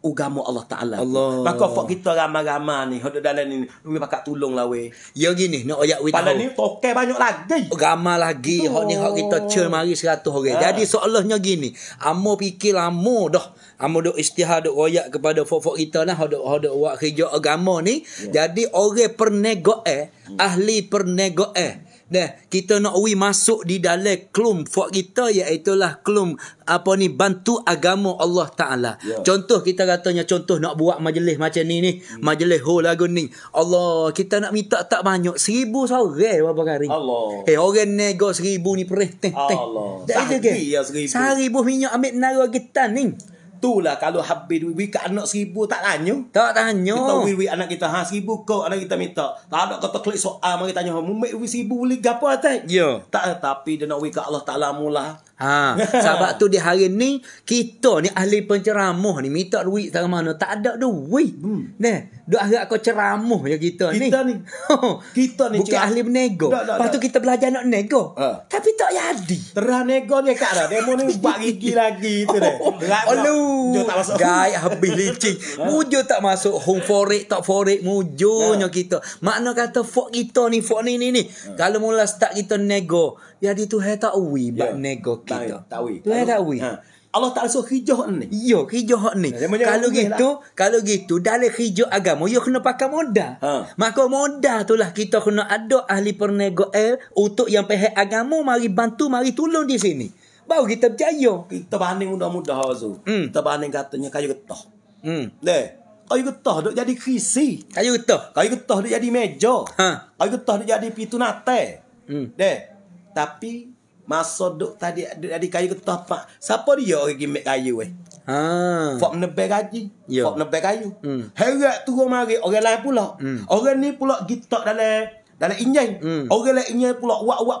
ugamu Allah Ta'ala. Allah. Maka fok kita ramah-ramah ni. Hidup dalam ni. Mereka pakat tolong lah weh. Ya gini. Nak ayak we Pada ni toke banyak lagi. Ugamah oh, lagi. Oh. Hok ni hok kita cer mari seratus orang. Ah. Jadi soalnya gini. Amo fikir amo dah. Amo duk istihar duk royak kepada fok-fok kita lah. Hidup hidup wak kerja agama ni. Yeah. Jadi orang pernego eh. Ahli pernego eh. Hmm. Dah kita nak we masuk di dalam klum fuak kita iaitu lah klum apa ni bantu agama Allah Taala. Yeah. Contoh kita katanya contoh nak buat majlis macam ni ni, hmm. majlis ho lagu ni. Allah, kita nak minta tak banyak Seribu seorang eh, berapa kali. Allah. Eh orang nego seribu ni perih teh teh. Allah. Sehari ya seribu. Seribu minyak ambil naga kita ni tentulah kalau habis duit wika anak seribu tak tanya. Tak tanya. Kita wiwi anak kita ha seribu kau anak kita minta. Tak ada kata klik soal mari tanya. Mumbik wiwi seribu boleh gapa atas? Ya. Tak tapi dia nak wika Allah Ta'ala mula. Ha, sebab tu di hari ni kita ni ahli penceramah ni minta duit tak mana tak ada duit. Hmm. Nah, duk harap kau ceramah ya kita, ni. Kita ni. kita ni Bukan ahli menego. Lepas tu kita belajar nak nego. Uh. Tapi tak jadi. Terah nego ni kak dah. Demo ni buat gigi lagi tu deh. Berat. Alu. Gai habis licin. Ha. Mujo tak masuk home forex tak forex mujonya ha. kita. Makna kata fok kita ni fok ni ni ni. Kalau mula start kita nego, Ya di Tuhan tak ui Bak ya. nego kita Tak, tak ui Tuhan tak ui ha. Allah tak suruh hijau ni Ya hijau ni ya, Kalau gitu lah. Kalau gitu Dari hijau agama Ya kena pakai moda ha. Maka moda tu lah Kita kena ada ahli pernego eh, Untuk yang pihak agama Mari bantu Mari tolong di sini Baru kita berjaya Kita banding mudah-mudah so. hmm. Kita banding katanya Kayu getah hmm. Leh Kayu getah duk jadi krisi Kayu getah Kayu getah duk jadi meja ha. Kayu getah duk jadi pitu nate hmm. Deh tapi masa tadi tadi kayu ke apa siapa dia orang gi mek kayu eh ha fok nebe gaji ya. fok nebe kayu hmm. herat tu mari orang lain pula hmm. orang ni pula gitak dalam dalam injai hmm. orang lain injai pula wak wak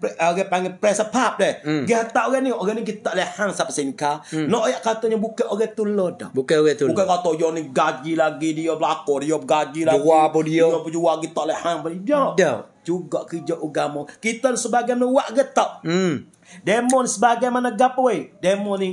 Eh, orang panggil press pap deh. Mm. Dia tak orang ni, orang ni kita tak lehang siapa sinka. Mm. Nak ayat katanya buka orang tu lah dah. Bukan orang tu. Bukan kata yo ni gaji lagi dia berlaku, dia gaji lagi. Jual apa dia? Dia jual kita tak lehang pada dia. Da. Juga kerja agama. Kita sebagai nuak getak. Hmm. Demon sebagaimana gapoi? Demon ni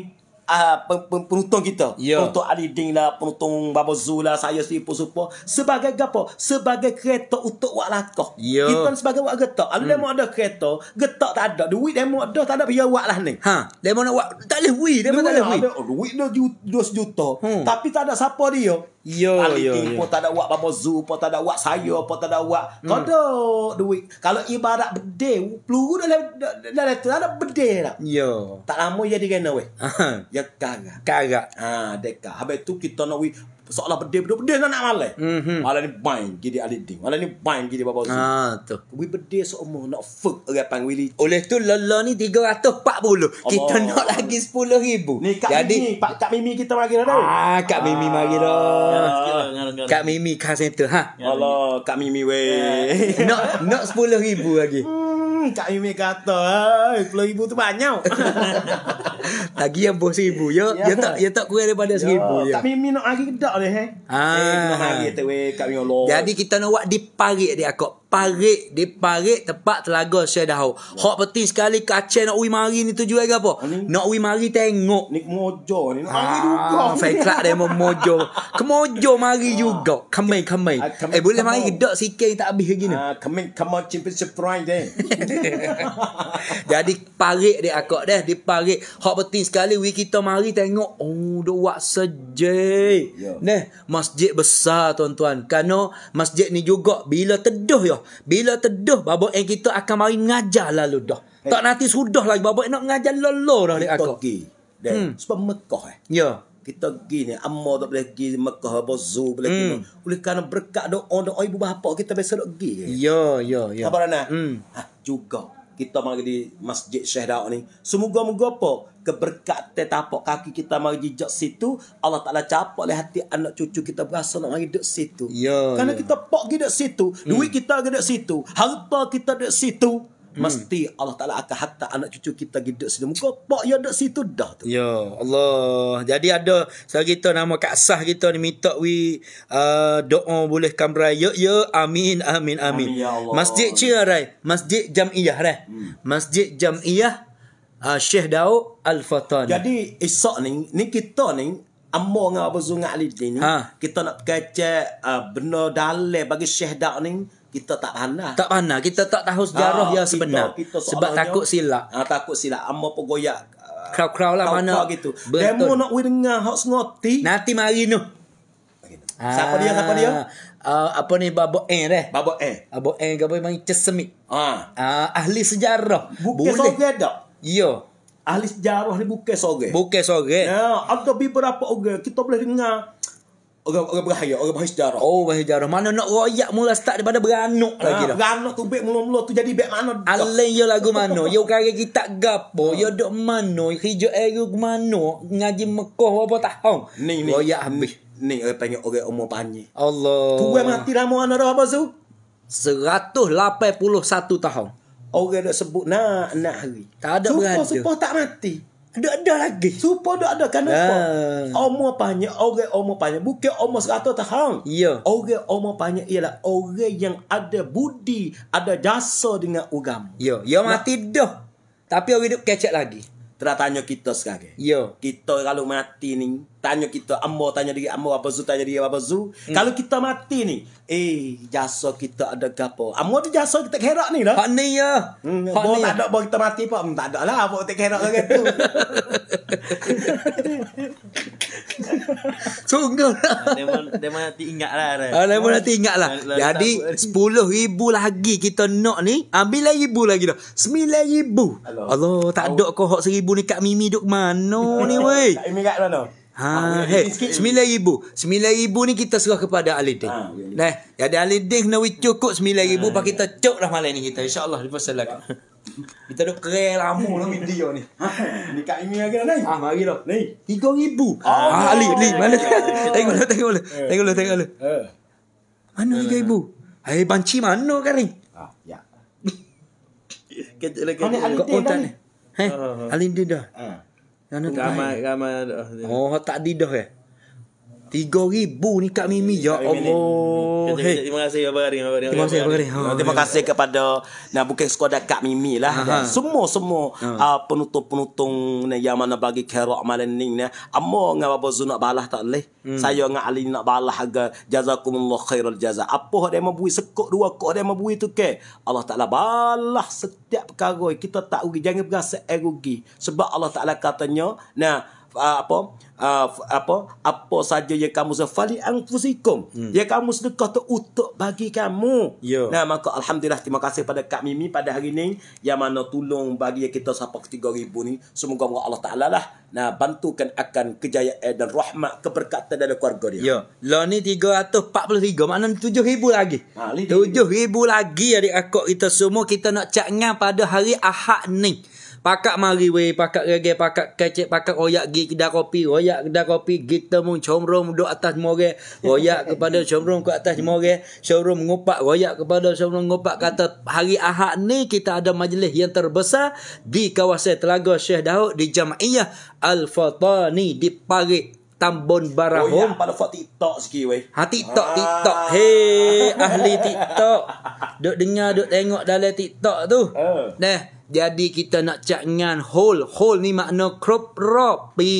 uh, ah, penonton kita yeah. Ya. untuk Ali Ding lah penonton Babo Zula lah, saya si pun supo sebagai apa sebagai kereta untuk wak lakoh yeah. kita sebagai wak getok kalau hmm. ada kereta getok tak ada duit demo ada tak ada biar wak lah ni ha demo nak wak tak boleh wui demo tak boleh wui oh, duit dah juta hmm. tapi tak ada siapa dia Yo, Paling yo, yo. tak ada wak Bapak Zoo pot ada wak Saya pot ada wak hmm. Kau duit Kalau ibarat berde Peluru dalam dalam Dah ada Ada berde Yo Tak lama jadi kena weh Ya kagak Kagak Ah, deka Habis tu kita nak we seolah berdeh berdeh berdeh nak mhm. malai mm ni bang, gidi alit ding malai ni bain gidi bapa ha ah, tu we berdeh seumur nak fuk orang panggil oleh tu lola ni tiga atau empat Allah. kita nak lagi sepuluh ribu. jadi pak kak mimi kita mari dah ah kak mimi mari ah. dah lah, kak mimi kasih tu ha Allah kak mimi we nak nak sepuluh ribu lagi Cak hmm, Yumi kata, "Eh, 10000 tu banyak." Lagi yang bos ibu yo, ya, yo ya. ya tak yo tak kurang daripada 1000 yo. Tak mimi nak lagi kedak leh. Ha. Eh, ah. eh nak lagi tu eh, kami Allah. Jadi kita nak buat di pagi dia kok parik di parik tempat telaga saya dahau hau. Hak penting sekali kacau nak ui mari ni tujuan ke apa? Ini, nak ui mari tengok. Ni mojo ni. Nak mari ah, juga. Fan club dia mojo. Kemojo mari ah. juga. Kemen, kemen. Uh, ah, eh boleh mari gedak sikit tak habis lagi ni. Uh, kemen, kemen cipis surprise deh. Jadi parik dia akak dah Di parik. Hak peti sekali ui kita mari tengok. Oh, dia buat sejik. Yeah. Ya. Nih, masjid besar tuan-tuan. Kerana masjid ni juga bila teduh ya teduh. Bila teduh, babak yang kita akan mari ngajar lalu dah. Eh. Tak nanti sudah lagi babak nak ngajar lolo dah dekat aku. Kita pergi. Hmm. Sebab Mekah eh. Ya. Yeah. Kita pergi ni. Amma tak boleh pergi Mekah. Apa zoo boleh hmm. pergi. Oleh kerana berkat doa-doa ibu bapa kita biasa nak pergi. Ya, ya, ya. Apa rana? Hmm. Ha, juga kita mari di Masjid Syekh Daud ni. Semoga-moga apa? Keberkatan tapak kaki kita mari di situ. Allah Ta'ala capak oleh hati anak cucu kita berasa nak mari di situ. Ya, Karena ya. kita pak di situ. Hmm. Duit kita di situ. Harta kita di situ. Hmm. mesti Allah Taala akan hatta anak cucu kita hidup sedia muka pak yang dekat situ dah tu. Ya Allah. Jadi ada saya kita nama Kak Sah kita ni minta we uh, doa boleh kan beraya. Ya amin amin amin. amin ya Allah. Masjid Cina Masjid Jamiah Rai. Hmm. Masjid Jamiah uh, Syekh Daud Al Fatani. Jadi esok ni ni kita ni Amo dengan Abu Zungak Ali ni ha. Kita nak pakai cek uh, Benda dalai bagi Syekh Daud ni kita tak pandah, Tak pandah. Kita tak tahu sejarah ah, yang sebenar. Kita, kita Sebab takut silap. Ah, takut silap. Amba pun goyak. Uh, ah, Kau-kau lah mana. Kau-kau gitu. Demo nak we dengar. Hak sengoti. Nanti mari ni. Siapa dia? Siapa dia? Uh, apa ni babo eh deh babo eh babo eh gapo memang cesemik ah uh. ahli sejarah bukan sore dak yo ahli sejarah ni bukan sore bukan sore ya yeah. ada beberapa orang kita boleh dengar orang orang berhaya, orang bahaya sejarah. Oh, bahaya sejarah. Mana nak royak mula start daripada beranuk ha, lagi dah. Beranuk tu bet mula-mula tu jadi bet mana. Alain yo lagu mana? Yo kare kita gapo? Ha. Ah. Yo dok mana? Hijau eru ke mana? Ngaji Mekah apa tahun? Ni ni. Royak habis. Ni orang panggil orang umur panji. Allah. Tu gue mati ramo ana dah apa tu? 181 tahun. Orang dah sebut nak nak hari. Tak ada berhaja. Sumpah sumpah tak mati. Tak ada lagi. Supo tak ada kan apa? Omo panya, orang okay, omo panya. Bukan omo seratus tahun. Iya. Orang okay, omo panya ialah orang yang ada budi, ada jasa dengan ugam. Iya. Yo mati nah. dah. Tapi orang hidup kecek lagi. Teratanya kita sekarang. Iya. Kita kalau mati nih tanya kita ambo tanya diri ambo apa zu tanya diri apa zu hmm. kalau kita mati ni eh jasa kita ada gapo ambo tu jasa kita kerak ni lah hak ni ya hmm, hak ni tak ya. ada bagi kita mati pak tak ada lah apa kita kerak lagi tu sungguh lah lemon nanti ingat lah right? uh, lemon nanti ingat lah jadi sepuluh ribu lagi kita nak ni ambil ah, lagi ribu lagi dah sembilan ribu Allah tak ada kau hak seribu ni kak Mimi duk mana ni weh kat Mimi kat mana Ha, ha sembilan hey, ribu. Sembilan ni kita serah kepada Ali Ha, nah, ya ada Ali Din kena we cukup sembilan ha, ribu ha, kita ya. cok lah malam ni kita. InsyaAllah, lepas salah. kita duk kere lama lah video ni. Ha, ni kat email lagi lah ni. Ha, mari lah. Ni. Tiga ribu. Oh, ha, Ali, oh, Ali. Mana? Oh, tengok lah, tengok lah. Eh, tengok lah, tengok lah. Eh. Mana tiga ribu? Hai, banci mana kari? Ah, ya. Kata lah, kata lah. Kau ni? Hei, Ali Din dah. Ha. Ramai ramai Oh, tak didah ya. Tiga ribu ni Kak Mimi ya Kak Allah. Terima kasih Abang Karim. Terima kasih Abang Karim. Ha, terima, ya. kasih kepada nah, bukan sekadar Kak Mimi lah. Uh-huh. Dan semua-semua uh-huh. semua semua uh penutup penutung yang mana bagi kerak malam ni. Nah. Amo dengan Bapak Zul nak balas tak boleh. Hmm. Saya dengan Ali nak balas agar jazakumullah khairul jaza. Apa yang mau bui sekok dua kok yang mau bui tu ke. Allah Ta'ala balas setiap perkara kita tak rugi. Jangan berasa eh rugi. Sebab Allah Ta'ala katanya. Nah. Ah, apa uh, apa apa saja yang kamu sefali angfusikum hmm. yang kamu sedekah tu untuk bagi kamu Yo. Ya. nah maka alhamdulillah terima kasih pada Kak Mimi pada hari ini yang mana tolong bagi kita sapa ke 3000 ni semoga Allah taala lah nah bantukan akan kejayaan dan rahmat keberkatan dalam keluarga dia ya lo lah ni 343 mana 7000 lagi ha, 7000 lagi adik akak kita semua kita nak cak pada hari Ahad ni Pakak mari weh, pakak gege, pakak kecek, pakak royak gi kedai kopi, royak kedai kopi, kita mung comrom do atas moge, royak kepada comrom ke atas moge, showroom ngupak, royak kepada showroom ngupak kata hari Ahad ni kita ada majlis yang terbesar di kawasan Telaga Syekh Daud di Jamiah Al-Fatani di Parit. Tambun Barahom. Oh, ya, pada buat TikTok sikit weh. Ha TikTok, ah. Hei, ahli TikTok. dok dengar, dok tengok dalam TikTok tu. Oh. Jadi kita nak jangan whole whole นี่มันครบรอบปี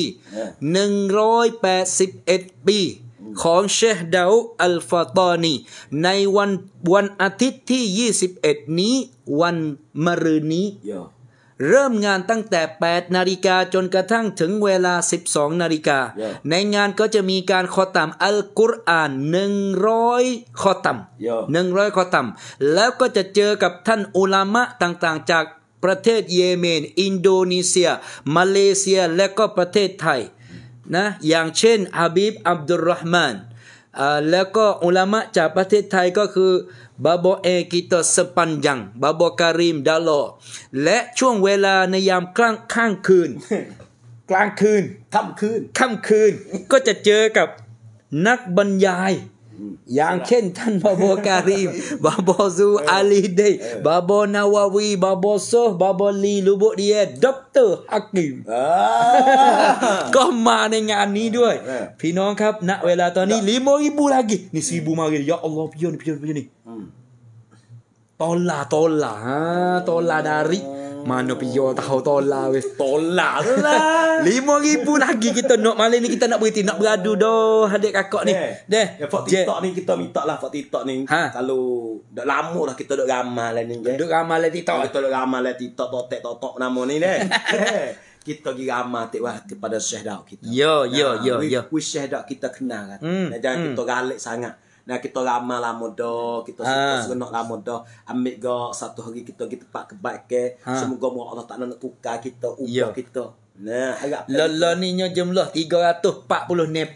181 ปี ของเชคดาว อัลฟาตอนีในวันวันอาทิตย์ที่ 21 นี้ วันมรืนนี้ เริ่มงานตั้งแต่8นาฬิกาจนกระทั่งถึงเวลา 12นาฬิกา ในงานก็จะมีการคอตัมอัลกุรอาน100คอตัม100คอตัมแล้วก็จะเจอกับท่านอุลามะต่างๆ จากประเทศเยเมน อินโดนีเซีย มาเลเซีย และก็ประเทศไทยนะ อย่างเช่น อาบีบอับดุลรหมานแล้วก็อุลามะจากประเทศไทยก็คือบาโบเอกิตสปันยัง บาโบการีมดาโลและช่วงเวลาในยามกลางข้างคืน กลางคืนค่ำคืนค่ำคืน ก็จะเจอกับนักบรรยาย Hmm. Yang kentan Babo Karim, Babo Zu eh. Ali Day, eh. Babo Nawawi, Babo Soh, Babo Li Lubuk Dia, Dr. Hakim. Ah. Kau mana dengan ni dua? Yeah. Pinong kap nak wala tu ni, lima ribu lagi. Ni seribu hmm. mari. Ya Allah, pion, pion, pion ni. Hmm. Tola, tola. Ha, tola dari. Ah. Mana piyo tahu tolak wis. Tolak lah. 5000 lagi kita nak malam ni kita nak berhenti nak beradu doh adik kakak ni. Eh, deh. Ya fak TikTok ni kita minta lah fak TikTok ni. Kalau ha? dah lama lah kita duk ramal lah ni. Duk ramal lah TikTok. Ha, kita duk ramal lah TikTok totek totok nama ni deh. kita pergi ramah tik wah kepada syahdak kita. Yo yo yo yo. Wish syahdak kita kenal kan. Hmm, jangan hmm. kita galak sangat. Nah kita lama lama doh, kita ha. suka suka nak lama doh. Ambil go satu hari kita kita pak kebaik ke. Ha. Semoga moga Allah Taala nak kuka kita ubah yeah. kita. Nah, harap Lala ni jumlah tiga ratus 340 ni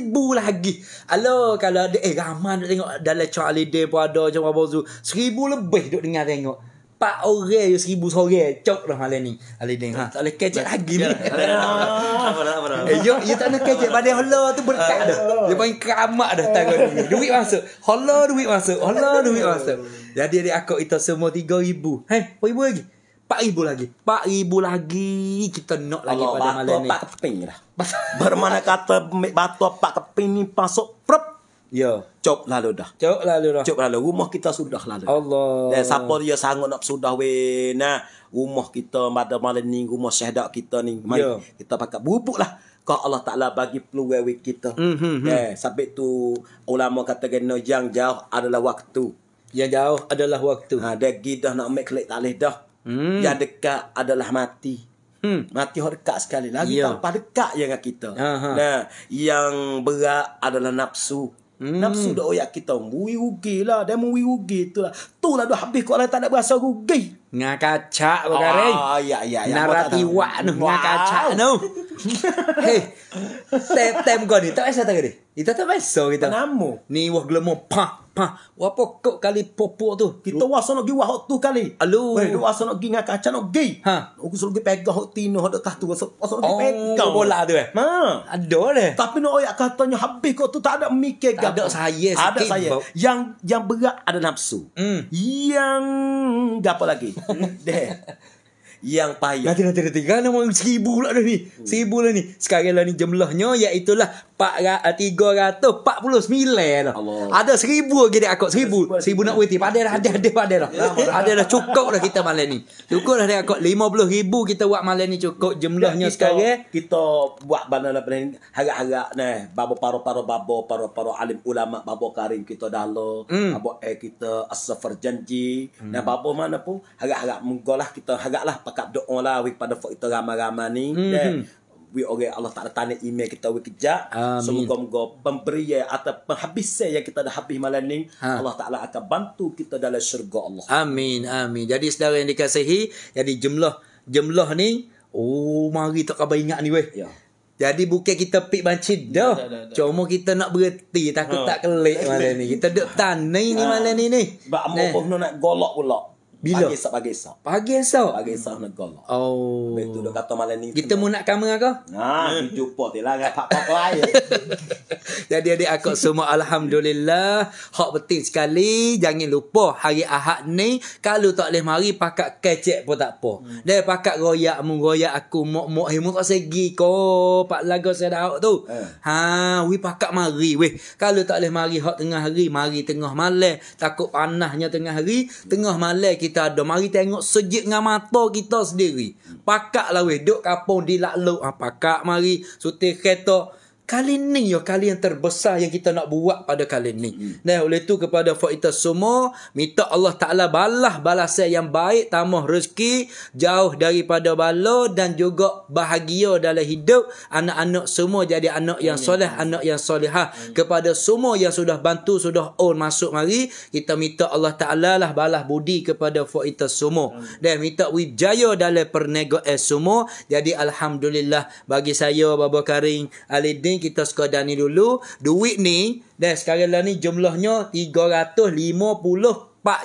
ibu lagi Alo, kalau ada Eh, ramai nak tengok Dalam Charlie pada pun ada Macam apa lebih dok dengar tengok pak orang je seribu seorang cok lah malam ni alih ding ha tak boleh catch lagi ni ya, ya, ya. eh yo yo tak nak catch pada hola tu berkat dah ah. dia paling keramat dah tahun ni duit masuk hola duit masuk hola duit masuk jadi dia aku itu semua tiga ribu hei empat ribu lagi pak ibu lagi pak ibu lagi kita nak lagi pada malam ni batu empat keping lah bermana kata batu pak keping ni masuk prop Ya. Cop lalu dah. Cop lalu dah. Cop lalu. Rumah kita sudah lalu. Allah. Dan siapa dia sanggup nak sudah weh. Nah. Rumah kita pada malam ni. Rumah syahdak kita ni. Mari ya. kita pakai bubuk lah. Kau Allah Ta'ala bagi peluang weh kita. Mm -hmm. Eh, sampai tu ulama kata kena yang jauh adalah waktu. Yang jauh adalah waktu. Ha, dia pergi dah nak make klik talih dah. Mm. Yang dekat adalah mati. Hmm. Mati orang dekat sekali lagi. Yeah. Ya. Tanpa dekat yang kita. Aha. Ha. Nah, yang berat adalah nafsu. Hmm. Nafsu dah oyak kita Mui rugi lah Dia mui rugi tu lah Tu lah dah habis Kalau tak nak berasa rugi Nga kacak oh, ya, ya, ya. Narati wak tu Nga kacak tu Hei Tem kau ni Tak biasa tak kena Itu tak biasa kita Namu Ni wah gelomong Pah Ha, apa kok kali popo tu? Kita oh. wasono gi wahok tu kali. Alu. Wei, hey, wasono gi ngak kaca no gi. Ha. Aku suruh gi pegah hok tino hok tah tu. Wasono gi oh, pegah bola tu eh. Ma. Ha. Ado le. Tapi no oyak katanya habis kok tu tak ada mikir gak. Ada saya sikit. Ada saya. Yang yang berat ada nafsu. Hmm. Yang gapo lagi? Deh yang payah. Nanti nanti nanti kan nama seribu lah dah ni. Hmm. Seribu lah ni. Sekarang lah ni jumlahnya iaitu lah 349 lah. Ada seribu lagi dia akut. Seribu. Seribu nak uiti. Pada dah ada ada ada lah. Ada dah cukup dah kita malam ni. Cukup dah dia akut. 50 ribu kita buat malam ni cukup jumlahnya ya, sekarang. Kita buat benda lah benda ni. Harap-harap ni. Babo paro-paro babo. Paro-paro alim ulama. Babo karim kita dah lo. Hmm. Babo eh kita asafar janji. Hmm. Nah babo mana pun. Harap-harap munggu kita. Harap lah pakap doa lah we pada folk kita ramai-ramai ni mm-hmm. then kan? hmm. we orang Allah Ta'ala tanya email kita we kejap semoga-moga pemberian ya, atau penghabisan ya yang kita dah habis malam ni ha. Allah Ta'ala akan bantu kita dalam syurga Allah amin amin jadi saudara yang dikasihi jadi jumlah jumlah ni oh mari tak kabar ingat ni weh ya. Jadi bukan kita pik bancin ya, dah. Da, da, da. Cuma kita nak berhenti takut ha. tak kelik malam ni. Kita duk tani ni ha. malam ni ni. Sebab amuk pun nak golok pula. Bila? Pagi esok, pagi esok. Pagi esok? Pagi esok hmm. negara. Oh. Lepas tu dia kata malam ni. Kita mau nak kamera kau? Haa, ah, hmm. kita jumpa tu lah. Pak-pak lain. Jadi adik aku semua Alhamdulillah. Hak penting sekali. Jangan lupa hari Ahad ni. Kalau tak boleh mari pakat kecek pun tak apa. Hmm. Dia pakat royak mu. aku. Mok-mok. Hei, tak segi kau. Pak lagu saya dah tu. Eh. Ha, we pakat mari. Weh. Kalau tak boleh mari hak tengah hari. Mari tengah malam. Takut panahnya tengah hari. Tengah malam kita kita ada. Mari tengok sejik dengan mata kita sendiri. Pakak lah weh. Duk kapung di lakluk. Ha, ah, pakak mari. Suti kereta. Kali ni ya kali yang terbesar yang kita nak buat pada kali ni. Hmm. Dan oleh tu kepada kita semua, minta Allah Ta'ala balah balasan yang baik, tamah rezeki, jauh daripada bala dan juga bahagia dalam hidup. Anak-anak semua jadi anak yang soleh, hmm. anak yang solehah. Hmm. Kepada semua yang sudah bantu, sudah on masuk mari, kita minta Allah Ta'ala lah balah budi kepada kita semua. Hmm. Dan minta wijaya dalam perniagaan semua. Jadi Alhamdulillah bagi saya, baba Karim, Alidin, kita sekadar ni dulu. Duit ni, dan sekarang lah ni jumlahnya 354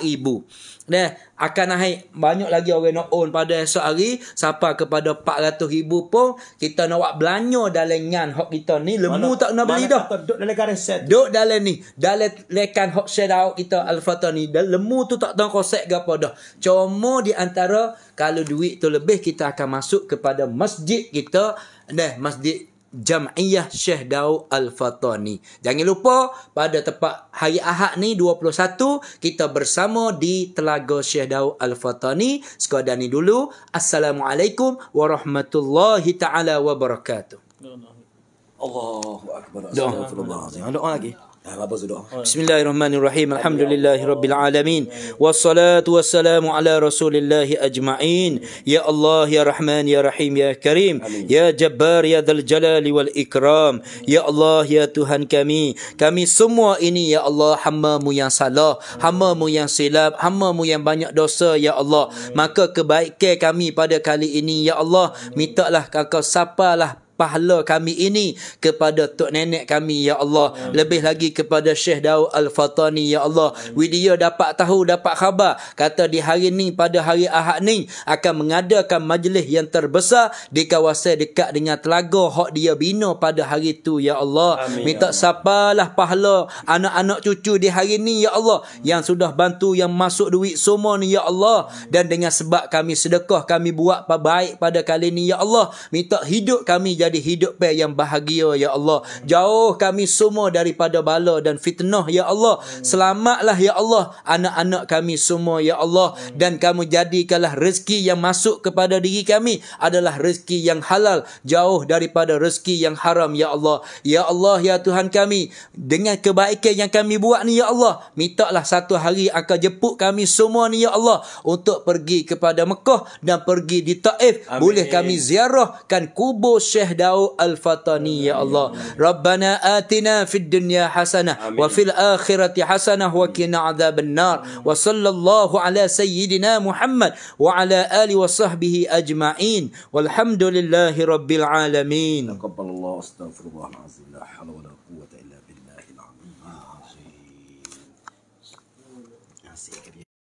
ribu. Dan akan naik banyak lagi orang nak own pada esok hari. Sapa kepada 400 ribu pun, kita nak buat belanja dalam ngan hok kita ni. Lemu tak nak beli dah. Duduk dalam garis set. Duduk dalam ni. Dalam lekan hok set out kita Al-Fatah ni. lemu tu tak tahu kosek ke apa dah. Cuma di antara, kalau duit tu lebih, kita akan masuk kepada masjid kita. Nah, masjid Jam'iyah Syekh Daud Al-Fatani. Jangan lupa pada tempat hari Ahad ni 21 kita bersama di Telaga Syekh Daud Al-Fatani. Sekadar ni dulu. Assalamualaikum warahmatullahi taala wabarakatuh. Allahu akbar. Astagfirullahalazim. Doa lagi. Oh, ya. Bismillahirrahmanirrahim. Alhamdulillahirabbilalamin. Wassalatu wassalamu ala rasulillah ajma'in. Ya Allah ya Rahman ya Rahim ya Karim. Ya Jabbar ya Dzal Jalali wal Ikram. Ya Allah ya Tuhan kami. Kami semua ini ya Allah hamba-Mu yang salah, hamba-Mu yang silap, hamba-Mu yang banyak dosa ya Allah. Maka kebaikan kami pada kali ini ya Allah, mintalah kau sapalah pahala kami ini kepada tok nenek kami ya Allah Amin. lebih lagi kepada Syekh Daud Al-Fatani ya Allah widya dapat tahu dapat khabar kata di hari ni pada hari Ahad ni akan mengadakan majlis yang terbesar di kawasan dekat dengan telaga hak dia bina pada hari tu ya Allah Amin. minta sapalah ya pahala anak-anak cucu di hari ni ya Allah yang sudah bantu yang masuk duit semua ni ya Allah dan dengan sebab kami sedekah kami buat baik pada kali ni ya Allah minta hidup kami jadi hidup pe yang bahagia ya Allah. Jauh kami semua daripada bala dan fitnah ya Allah. Selamatlah ya Allah anak-anak kami semua ya Allah dan kamu jadikanlah rezeki yang masuk kepada diri kami adalah rezeki yang halal jauh daripada rezeki yang haram ya Allah. Ya Allah ya Tuhan kami dengan kebaikan yang kami buat ni ya Allah. Mintalah satu hari akan jemput kami semua ni ya Allah untuk pergi kepada Mekah dan pergi di Taif. Amin. Boleh kami ziarahkan kubur Syekh اهدوا الفطنية يا الله ربنا آتنا في الدنيا حسنة وفي الآخرة حسنة وكنا عذاب النار وصلى الله على سيدنا محمد وعلى آله وصحبه أجمعين والحمد لله رب العالمين تقبل الله واستغفر الله العظيم لا حول ولا